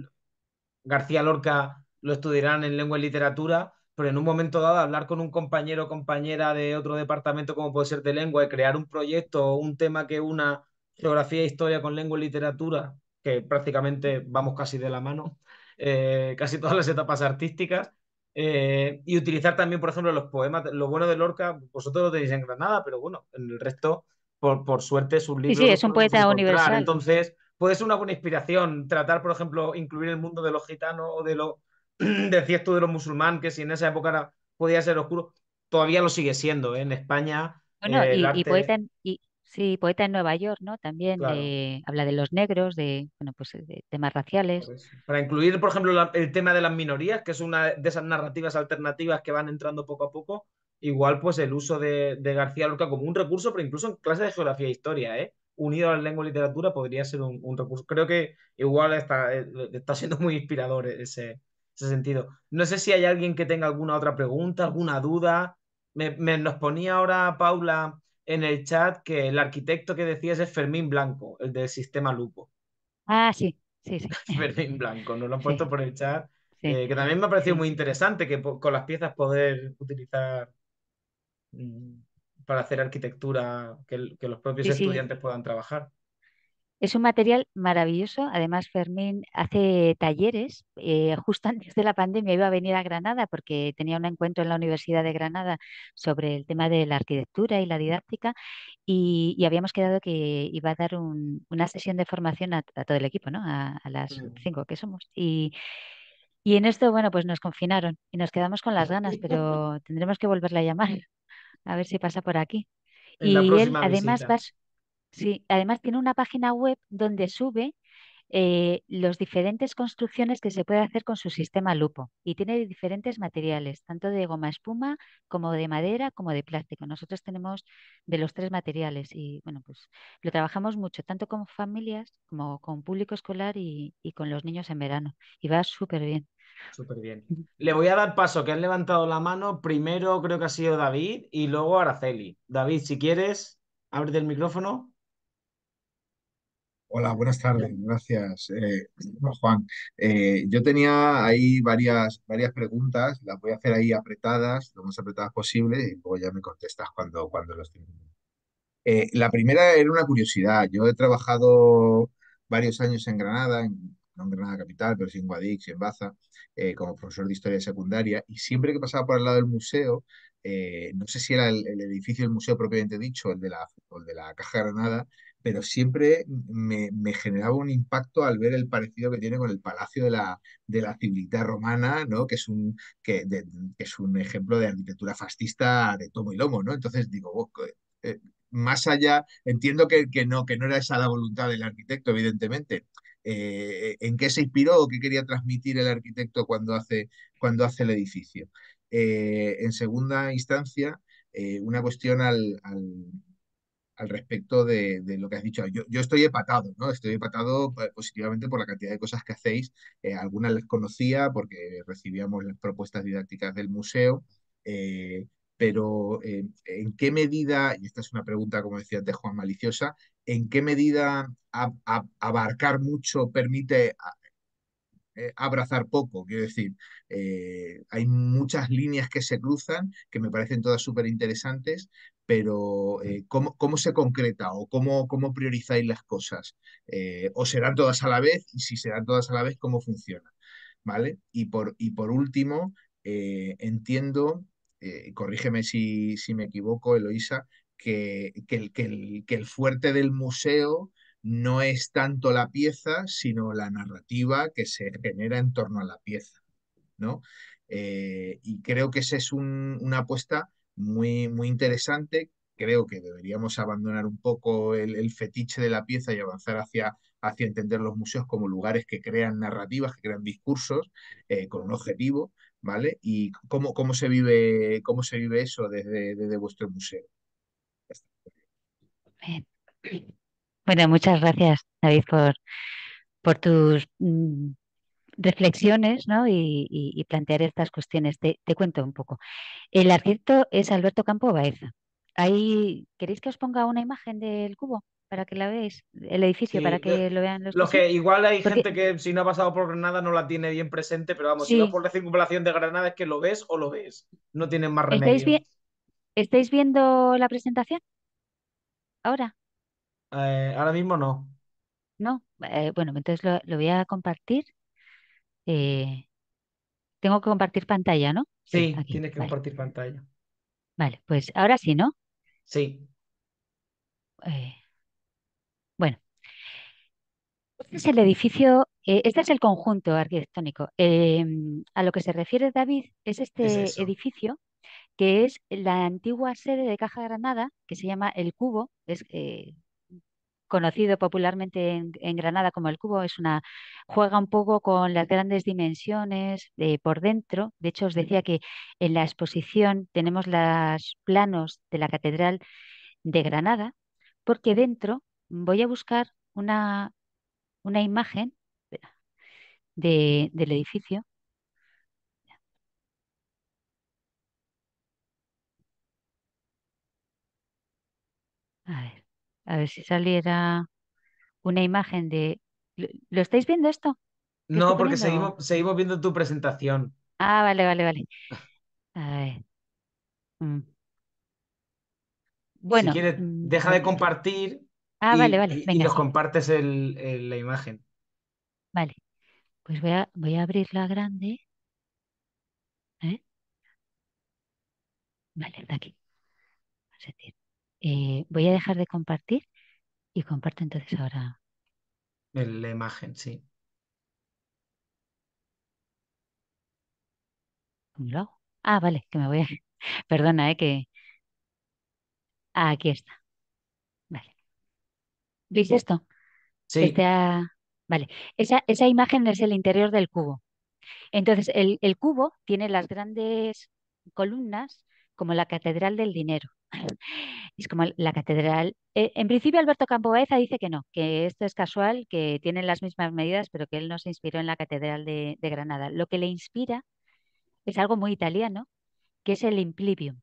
[SPEAKER 1] García Lorca lo estudiarán en lengua y literatura, pero en un momento dado hablar con un compañero o compañera de otro departamento como puede ser de lengua y crear un proyecto o un tema que una geografía e historia con lengua y literatura, que prácticamente vamos casi de la mano, eh, casi todas las etapas artísticas, eh, y utilizar también, por ejemplo, los poemas, lo bueno de Lorca, vosotros lo tenéis en Granada, pero bueno, en el resto por, suerte su libro Sí, sí es un poeta universal. Entonces, puede ser una buena inspiración tratar, por ejemplo, incluir el mundo de los gitanos o de los de cierto de los musulmanes, que si en esa época era, podía ser oscuro, todavía lo sigue siendo ¿eh? en España. Bueno, eh, y, y, poeta en,
[SPEAKER 2] y, poeta en Nueva York, ¿no? También eh, habla de los negros, de bueno, pues de temas raciales. Pues,
[SPEAKER 1] para incluir, por ejemplo, el tema de las minorías, que es una de esas narrativas alternativas que van entrando poco a poco, igual pues el uso de, de, García Lorca como un recurso, pero incluso en clase de geografía e historia, ¿eh? unido a la lengua y literatura podría ser un, recurso. Creo que igual está, eh, está siendo muy inspirador ese, ese, sentido. No sé si hay alguien que tenga alguna otra pregunta, alguna duda. Me, nos ponía ahora Paula en el chat que el arquitecto que decías es Fermín Blanco, el del sistema Lupo. Ah, sí, sí, sí. Fermín Blanco, nos lo han puesto por el chat. Eh, que también me ha parecido muy interesante que con las piezas poder utilizar Mm, para hacer arquitectura que, los propios estudiantes puedan trabajar.
[SPEAKER 2] Es un material maravilloso. Además, Fermín hace talleres. Eh, justo antes de la pandemia iba a venir a Granada porque tenía un encuentro en la Universidad de Granada sobre el tema de la arquitectura y la didáctica y, habíamos quedado que iba a dar una sesión de formación a, todo el equipo, ¿no? A, las mm. cinco que somos. Y, en esto, bueno, pues nos confinaron y nos quedamos con las ganas, pero tendremos que volverle a llamar a ver si pasa por aquí. y él además, vas, sí, además tiene una página web donde sube eh, los diferentes construcciones que se puede hacer con su sistema lupo y tiene diferentes materiales, tanto de goma espuma como de madera como de plástico. Nosotros tenemos de los tres materiales y bueno, pues lo trabajamos mucho, tanto con familias como con público escolar y, con los niños en verano y va súper bien. Súper
[SPEAKER 1] bien. Le voy a dar paso, que han levantado la mano. Primero creo que ha sido David y luego Araceli. David, si quieres, abre el micrófono.
[SPEAKER 3] Hola, buenas tardes, gracias, eh, Juan. Eh, yo tenía ahí varias, varias preguntas, las voy a hacer ahí apretadas, lo más apretadas posible, y luego ya me contestas cuando, cuando los tengas. Eh, la primera era una curiosidad. Yo he trabajado varios años en Granada, en, no en Granada Capital, pero sí en Guadix en Baza, como profesor de historia secundaria, y siempre que pasaba por el lado del museo, no sé si era el, edificio del museo propiamente dicho, el de la, el de la Caja Granada, pero siempre me, generaba un impacto al ver el parecido que tiene con el Palacio de la, Civilidad Romana, que, es un, que, es un ejemplo de arquitectura fascista de tomo y lomo. ¿no? Entonces digo, oh, eh, más allá, entiendo que, no, que no era esa la voluntad del arquitecto, evidentemente. Eh, ¿En qué se inspiró o qué quería transmitir el arquitecto cuando hace, cuando hace el edificio? Eh, en segunda instancia, una cuestión al, al respecto de, lo que has dicho. Yo, estoy empatado... ¿no? Estoy empatado pues, positivamente por la cantidad de cosas que hacéis. Eh, algunas las conocía porque recibíamos las propuestas didácticas del museo, eh, pero eh, ¿en qué medida, y esta es una pregunta, como decía de Juan, maliciosa, ¿en qué medida abarcar mucho permite abrazar poco. Quiero decir, hay muchas líneas que se cruzan que me parecen todas súper interesantes, pero eh, ¿cómo, se concreta o cómo, priorizáis las cosas? Eh, ¿O serán todas a la vez? Y si serán todas a la vez, ¿cómo funciona? ¿Vale? Y por, último, eh, entiendo, corrígeme si, si, me equivoco, Eloisa, que, que, el, fuerte del museo no es tanto la pieza, sino la narrativa que se genera en torno a la pieza, ¿no? y creo que esa es una apuesta muy, muy interesante. Creo que deberíamos abandonar un poco el, fetiche de la pieza y avanzar hacia, hacia entender los museos como lugares que crean narrativas, que crean discursos eh, con un objetivo, ¿vale? Y cómo, cómo, se, vive, cómo se vive eso desde, desde vuestro museo.
[SPEAKER 2] Eh, bueno, muchas gracias, David, por, por tus mm, reflexiones ¿no? y, plantear estas cuestiones. Te, cuento un poco. El arquitecto es Alberto Campo Baeza. Ahí, ¿Queréis que os ponga una imagen del cubo? Para que la veáis, el edificio, para que lo vean los Lo que igual
[SPEAKER 1] hay gente que si no ha pasado por Granada no la tiene bien presente, pero vamos, si no por la circunvalación de Granada es que lo ves o lo ves. No tienen más remedio.
[SPEAKER 2] ¿Estáis, viendo la presentación?
[SPEAKER 1] ¿Ahora? Eh, ahora mismo no.
[SPEAKER 2] No, eh, bueno, entonces lo, voy a compartir eh, tengo que compartir pantalla, ¿no? Sí, tiene que compartir pantalla. vale, pues ahora sí, ¿no? Sí. Eh, bueno, este es el edificio, eh, este es el conjunto arquitectónico. a lo que se refiere David es este edificio que es la antigua sede de Caja Granada, que se llama El Cubo, es, conocido popularmente en, Granada como el cubo, es una juega un poco con las grandes dimensiones de, por dentro. De hecho, os decía que en la exposición tenemos los planos de la Catedral de Granada, porque dentro voy a buscar una, imagen del edificio A ver si saliera una imagen de... ¿Lo estáis viendo esto? No, porque seguimos,
[SPEAKER 1] seguimos, viendo tu presentación. Ah, vale, vale,
[SPEAKER 2] vale. Mm. Bueno. Si quieres, mm, deja de
[SPEAKER 1] compartir. Ah, y, nos compartes la imagen.
[SPEAKER 2] Vale. Pues voy a, voy a abrirla grande. Vale, de aquí. A eh, voy a dejar de compartir y comparto entonces ahora.
[SPEAKER 1] La imagen, sí.
[SPEAKER 2] Ah, vale, que me voy a... Perdona, eh, que... Ah, aquí está. Vale. ¿Veis esto? Sí. Vale. Esa, imagen es el interior del cubo. Entonces, el cubo tiene las grandes columnas como la catedral del dinero. Es como la catedral. Eh, en principio, Alberto Campo Baeza dice que no, que esto es casual, que tienen las mismas medidas, pero que él no se inspiró en la catedral de, Granada. Lo que le inspira es algo muy italiano, que es el implivium.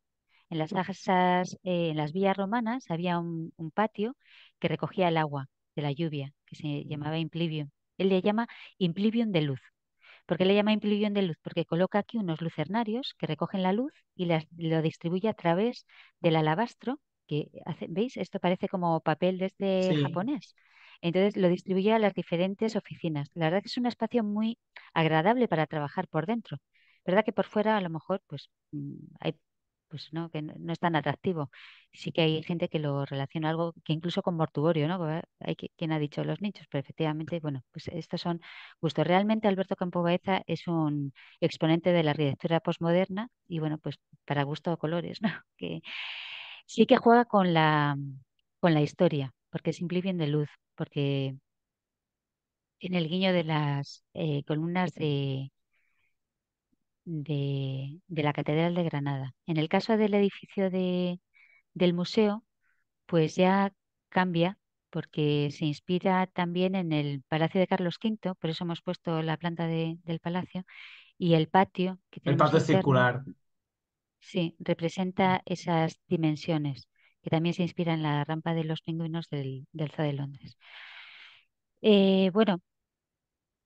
[SPEAKER 2] En las casas, eh, en las vías romanas, había un, un, patio que recogía el agua de la lluvia, que se llamaba implivium. Él le llama implivium de luz. ¿Por qué le llama impluyón de luz? Porque coloca aquí unos lucernarios que recogen la luz y lo distribuye a través del alabastro, que ¿veis? Esto parece como papel desde este japonés. Entonces lo distribuye a las diferentes oficinas. La verdad que es un espacio muy agradable para trabajar por dentro. ¿Verdad que por fuera a lo mejor pues mm, hay pues, no, que no es tan atractivo. Sí que hay gente que lo relaciona algo que incluso con mortuorio, ¿no? Hay quien ha dicho los nichos, pero efectivamente, bueno, pues estos son gustos. Realmente Alberto Campo Baeza es un exponente de la arquitectura postmoderna y bueno, pues para gusto o colores, ¿no? Que sí que juega con la, con la historia, porque simplemente de luz, porque en el guiño de las eh, columnas de de, la Catedral de Granada. En el caso del edificio de, del museo, pues ya cambia porque se inspira también en el Palacio de Carlos V, por eso hemos puesto la planta del palacio, y el patio.
[SPEAKER 1] Que el patio circular.
[SPEAKER 2] Sí, representa esas dimensiones, que también se inspira en la rampa de los pingüinos del, del Zoo de Londres. Eh, bueno,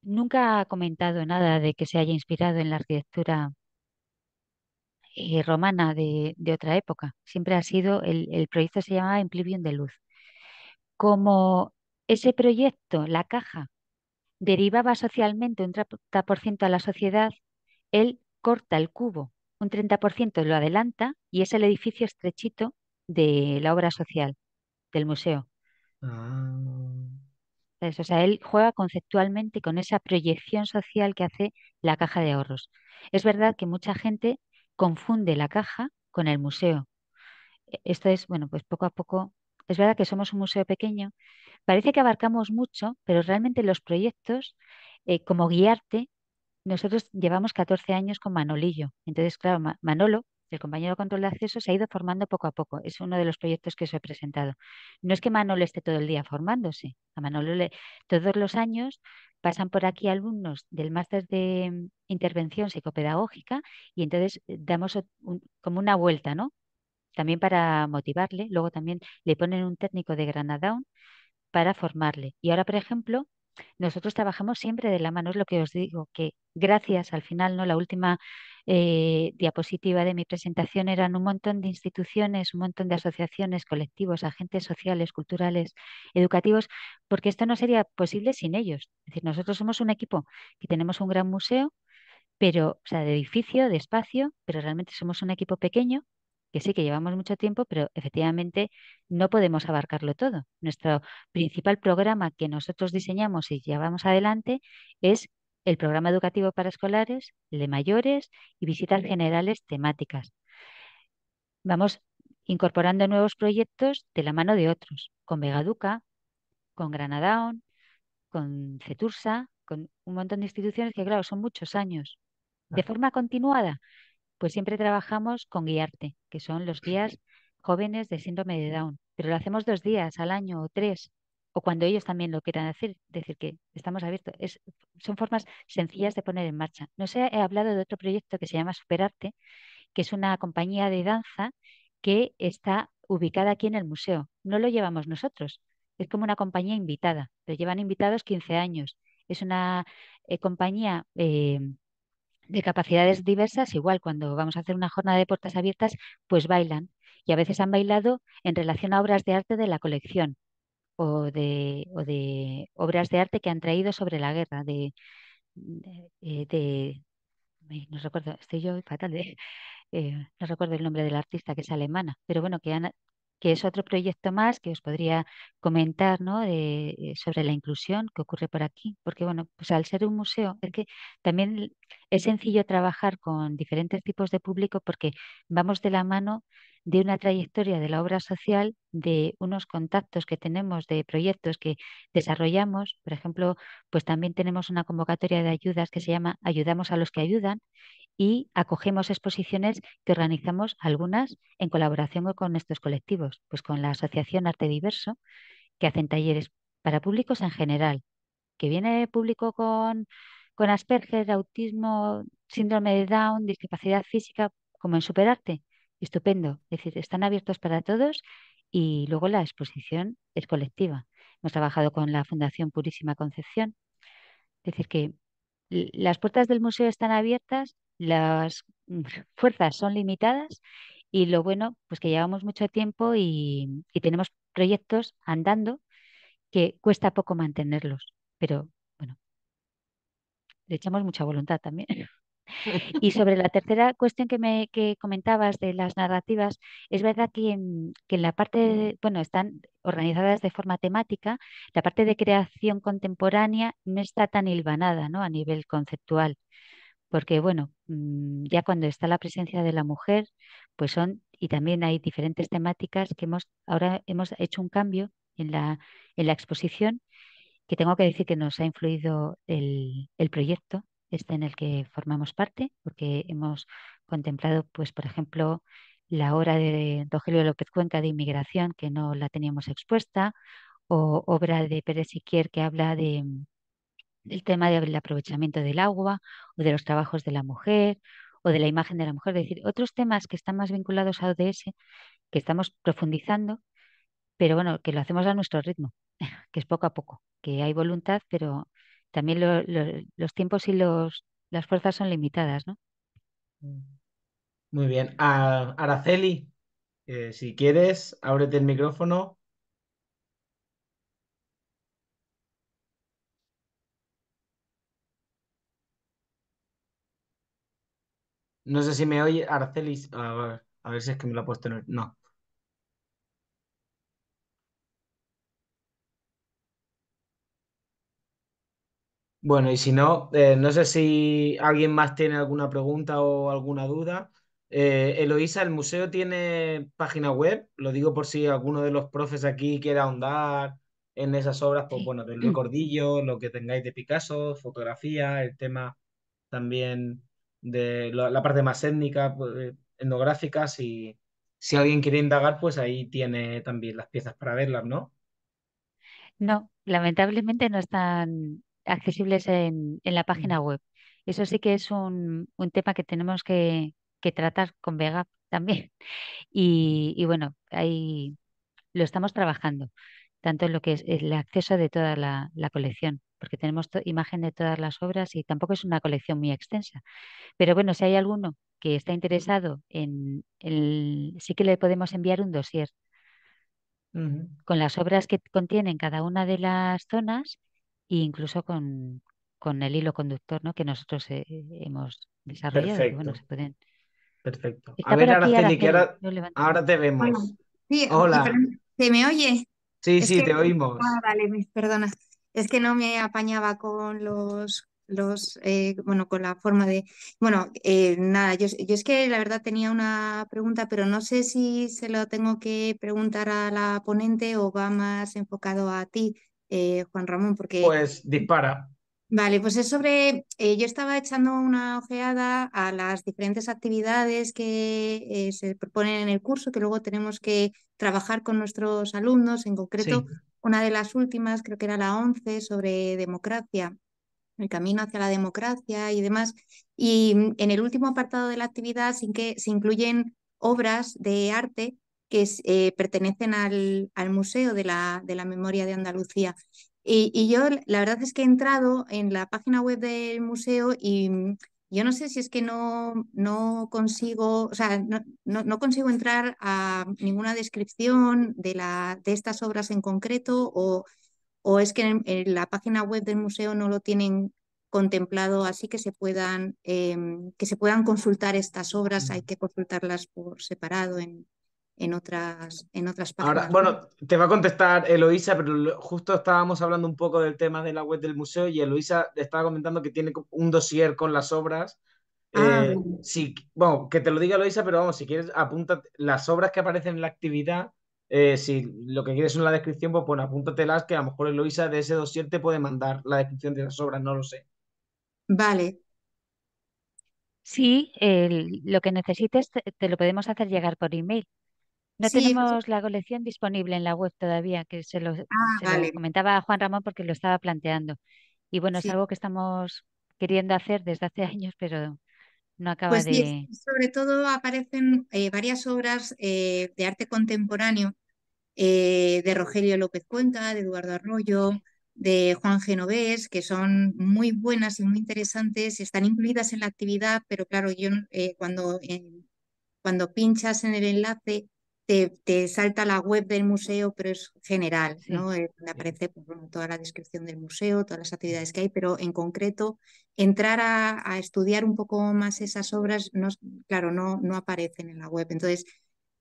[SPEAKER 2] Nunca ha comentado nada de que se haya inspirado en la arquitectura eh, romana de, otra época. Siempre ha sido, el, el proyecto se llamaba Implivium de Luz. Como ese proyecto, la caja, derivaba socialmente un 30% a la sociedad, él corta el cubo, un 30% lo adelanta y es el edificio estrechito de la obra social del museo. Ah. O sea, él juega conceptualmente con esa proyección social que hace la caja de ahorros. Es verdad que mucha gente confunde la caja con el museo. E, esto es, bueno, pues poco a poco, es verdad que somos un museo pequeño, parece que abarcamos mucho, pero realmente los proyectos, eh, como guiarte, nosotros llevamos 14 años con Manolillo. Entonces, claro, Manolo el compañero de control de acceso se ha ido formando poco a poco. Es uno de los proyectos que os he presentado. No es que Manolo esté todo el día formándose. A Manolo todos los años pasan por aquí alumnos del máster de intervención psicopedagógica y entonces eh, damos como una vuelta, ¿no? También para motivarle. Luego también le ponen un técnico de Granadown para formarle. Y ahora, por ejemplo, nosotros trabajamos siempre de la mano, es lo que os digo, que gracias al final, ¿no? La última eh, diapositiva de mi presentación eran un montón de instituciones, un montón de asociaciones, colectivos, agentes sociales, culturales, educativos, porque esto no sería posible sin ellos. Es decir, nosotros somos un equipo que tenemos un gran museo, pero, o sea, de edificio, de espacio, pero realmente somos un equipo pequeño que sí que llevamos mucho tiempo, pero efectivamente no podemos abarcarlo todo. Nuestro principal programa que nosotros diseñamos y llevamos adelante es el programa educativo para escolares, el de mayores y visitas generales temáticas. Vamos incorporando nuevos proyectos de la mano de otros, con Vegaduca, con Granadaon, con Cetursa, con un montón de instituciones que, claro, son muchos años. De forma continuada, pues siempre trabajamos con Guiarte, que son los guías jóvenes de síndrome de Down, pero lo hacemos dos días al año o tres o cuando ellos también lo quieran decir, decir que estamos abiertos. son formas sencillas de poner en marcha. No sé, he hablado de otro proyecto que se llama Superarte, que es una compañía de danza que está ubicada aquí en el museo. No lo llevamos nosotros, es como una compañía invitada, lo llevan invitados 15 años. Es una eh, compañía eh, de capacidades diversas, igual cuando vamos a hacer una jornada de puertas abiertas, pues bailan. Y a veces han bailado en relación a obras de arte de la colección o de, o de obras de arte que han traído sobre la guerra, de, de, eh, no recuerdo, estoy yo fatal, de, ¿eh? eh, no recuerdo el nombre del artista que es alemana, pero bueno, que han que es otro proyecto más que os podría comentar ¿no? Eh, sobre la inclusión que ocurre por aquí. Porque, bueno, pues al ser un museo, también es sencillo trabajar con diferentes tipos de público porque vamos de la mano de una trayectoria de la obra social, de unos contactos que tenemos de proyectos que desarrollamos. Por ejemplo, pues también tenemos una convocatoria de ayudas que se llama Ayudamos a los que ayudan y acogemos exposiciones que organizamos algunas en colaboración con estos colectivos, pues con la Asociación Arte Diverso, que hacen talleres para públicos en general, que viene público con, con Asperger, autismo, síndrome de Down, discapacidad física, como en Superarte. Estupendo, es decir, están abiertos para todos y luego la exposición es colectiva. Hemos trabajado con la Fundación Purísima Concepción, es decir, que las puertas del museo están abiertas las fuerzas son limitadas y lo bueno, pues que llevamos mucho tiempo y, tenemos proyectos andando que cuesta poco mantenerlos, pero bueno, le echamos mucha voluntad también. Y sobre la tercera cuestión que me que comentabas de las narrativas, es verdad que mm, que la parte, bueno, están organizadas de forma temática, la parte de creación contemporánea no está tan hilvanada ¿no? a nivel conceptual porque bueno, mm, ya cuando está la presencia de la mujer, pues son, y también hay diferentes temáticas que hemos, ahora hemos hecho un cambio en la, en la exposición, que tengo que decir que nos ha influido el, el proyecto este en el que formamos parte, porque hemos contemplado, pues, por ejemplo, la obra de Rogelio López Cuenca de inmigración, que no la teníamos expuesta, o obra de Pérez Siquier que habla de, el tema del aprovechamiento del agua o de los trabajos de la mujer o de la imagen de la mujer, es decir, otros temas que están más vinculados a ODS, que estamos profundizando, pero bueno, que lo hacemos a nuestro ritmo, que es poco a poco, que hay voluntad, pero también los tiempos y los, las fuerzas son limitadas, ¿no? Mm.
[SPEAKER 1] Muy bien. Ah, Araceli, eh, si quieres, ábrete el micrófono No sé si me oye Arcelis. A ver, a ver si es que me lo ha puesto en el... No. Bueno, y si no, eh, no sé si alguien más tiene alguna pregunta o alguna duda. Eh, Eloísa, ¿el museo tiene página web? Lo digo por si alguno de los profes aquí quiere ahondar en esas obras, pues bueno, del recordillo, lo que tengáis de Picasso, fotografía, el tema también de la, parte más étnica, pues, eh, etnográfica, si, alguien quiere indagar, pues ahí tiene también las piezas para verlas, ¿no?
[SPEAKER 2] No, lamentablemente no están accesibles en, la página mm. web. Eso sí que es un, tema que tenemos que, tratar con Vega también. Y, bueno, ahí lo estamos trabajando, tanto en lo que es el acceso de toda la colección porque tenemos imagen de todas las obras y tampoco es una colección muy extensa. Pero bueno, si hay alguno que está interesado en el, sí que le podemos enviar un dossier con las obras que contienen cada una de las zonas e incluso con, con el hilo conductor ¿no? que nosotros eh, hemos desarrollado. Perfecto. Bueno, se pueden...
[SPEAKER 1] Perfecto. a ver, Araceli, ahora, te vemos. Hola.
[SPEAKER 4] ¿Se me oye?
[SPEAKER 1] Sí, sí, te oímos. Ah,
[SPEAKER 4] vale, perdona es que no me apañaba con los, los eh, bueno, con la forma de, bueno, eh, nada, yo, es que la verdad tenía una pregunta, pero no sé si se lo tengo que preguntar a la ponente o va más enfocado a ti, eh, Juan Ramón, porque...
[SPEAKER 1] Pues dispara.
[SPEAKER 4] Vale, pues es sobre, yo estaba echando una ojeada a las diferentes actividades que se proponen en el curso, que luego tenemos que trabajar con nuestros alumnos, en concreto una de las últimas, creo que era la 11, sobre democracia, el camino hacia la democracia y demás. Y mm, en el último apartado de la actividad sin que se incluyen obras de arte que eh, pertenecen al, al Museo de la, de la, Memoria de Andalucía. Y, y, yo la verdad es que he entrado en la página web del museo y mm, yo no sé si es que no, no consigo, o sea, no, consigo entrar a ninguna descripción de, la, de estas obras en concreto o, o es que en, la página web del museo no lo tienen contemplado así que se puedan, em, que se puedan consultar estas obras, hay mm. que consultarlas por separado en, en otras, en otras páginas. bueno,
[SPEAKER 1] te va a contestar Eloisa, pero justo estábamos hablando un poco del tema de la web del museo y Eloisa estaba comentando que tiene un dossier con las obras. Ah, eh, bueno. que te lo diga Eloisa, pero vamos, si quieres, apunta las obras que aparecen en la actividad. Eh, si lo que quieres es una descripción, pues bueno, apúntatelas, que a lo mejor Eloisa de ese dossier te puede mandar la descripción de
[SPEAKER 3] las obras, no lo sé.
[SPEAKER 2] Vale, Sí, lo que necesites te, te, lo podemos hacer llegar por email. No tenemos la colección disponible en la web todavía, que se, lo, ah, comentaba a Juan Ramón porque lo estaba planteando. Y bueno, es algo que estamos queriendo hacer desde hace años, pero no acaba pues de...
[SPEAKER 4] sobre todo aparecen eh, varias obras eh, de arte contemporáneo eh, de Rogelio López Cuenta, de Eduardo Arroyo, de Juan Genovés, que son muy buenas y muy interesantes, están incluidas en la actividad, pero claro, yo cuando, cuando pinchas en el enlace te, salta la web del museo, pero es general, ¿no? Donde eh, aparece pues, toda la descripción del museo, todas las actividades que hay, pero en concreto entrar a, estudiar un poco más esas obras, no, claro, no, aparecen en la web. Entonces,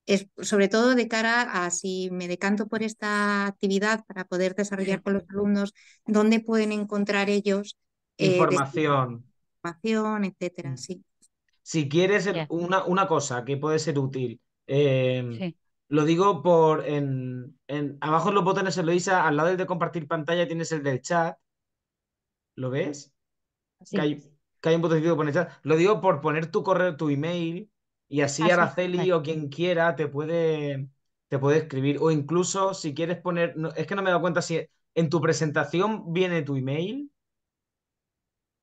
[SPEAKER 4] es, sobre todo de cara a si me decanto por esta actividad para poder desarrollar con los alumnos, dónde pueden encontrar ellos
[SPEAKER 1] eh, información.
[SPEAKER 4] Información, etcétera, mm. sí.
[SPEAKER 1] Si quieres eh, una, una cosa que puede ser útil, Em, lo digo por en, abajo en los botones se lo al lado del de compartir pantalla tienes el del chat. ¿Lo ves? Que, hay, que, hay, un botoncito chat. Lo digo por poner tu correo, tu email, y así Araceli o quien quiera te puede, te puede escribir. O incluso si quieres poner, es que no me he dado cuenta si en tu presentación viene tu email.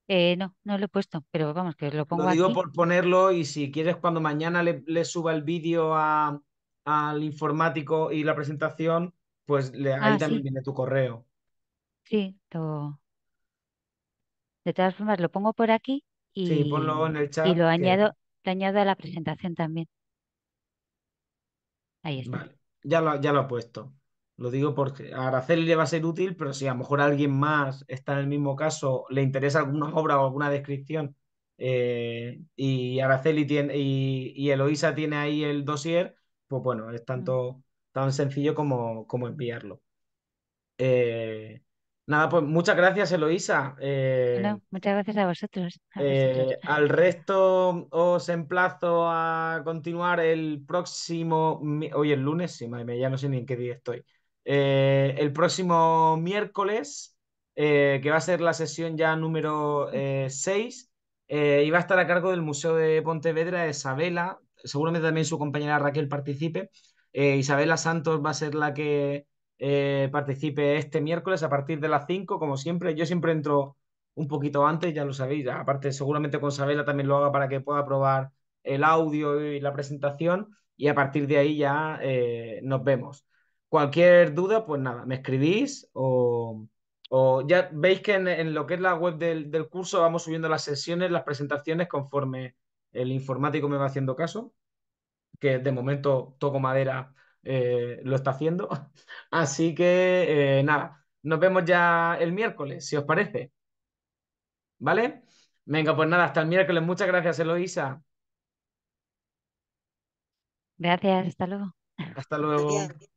[SPEAKER 2] Eh, no, no lo he puesto, pero vamos, que lo pongo. Lo digo por
[SPEAKER 1] ponerlo y si quieres, cuando mañana le, suba el vídeo al informático y la presentación, pues ahí ah, también viene tu correo.
[SPEAKER 2] Sí, lo... de todas formas, lo pongo por aquí y, lo, añado, a la presentación también. Ahí
[SPEAKER 1] está. Vale, ya lo, ya lo he puesto. Lo digo porque a Araceli le va a ser útil, pero si a lo mejor alguien más está en el mismo caso, le interesa alguna obra o alguna descripción eh, y Araceli tiene, y, y, Eloisa tiene ahí el dossier, pues bueno, es mm. tanto tan sencillo como, como enviarlo. Eh, nada, pues muchas gracias, Eloisa. Eh,
[SPEAKER 2] muchas gracias a vosotros. al
[SPEAKER 1] resto os emplazo a continuar el próximo, hoy el lunes, sí, madre ya no sé ni en qué día estoy. Eh, el próximo miércoles, eh, que va a ser la sesión ya número 6, eh, y va a estar a cargo del Museo de Pontevedra Isabela, seguramente también su compañera Raquel participe. Isabela Santos va a ser la que participe este miércoles a partir de las 5, como siempre. Yo siempre entro un poquito antes, ya lo sabéis. Aparte, seguramente con Isabela también lo haga para que pueda probar el audio y la presentación y a partir de ahí ya nos vemos. Cualquier duda, pues nada, me escribís o, ya veis que en, lo que es la web del, curso vamos subiendo las sesiones, las presentaciones conforme el informático me va haciendo caso, que de momento toco madera, eh, lo está haciendo. Así que eh, nada, nos vemos ya el miércoles, si os parece. ¿Vale? Venga, pues nada, hasta el miércoles. Muchas gracias, Eloisa.
[SPEAKER 2] Gracias, hasta luego.
[SPEAKER 1] Hasta
[SPEAKER 3] luego.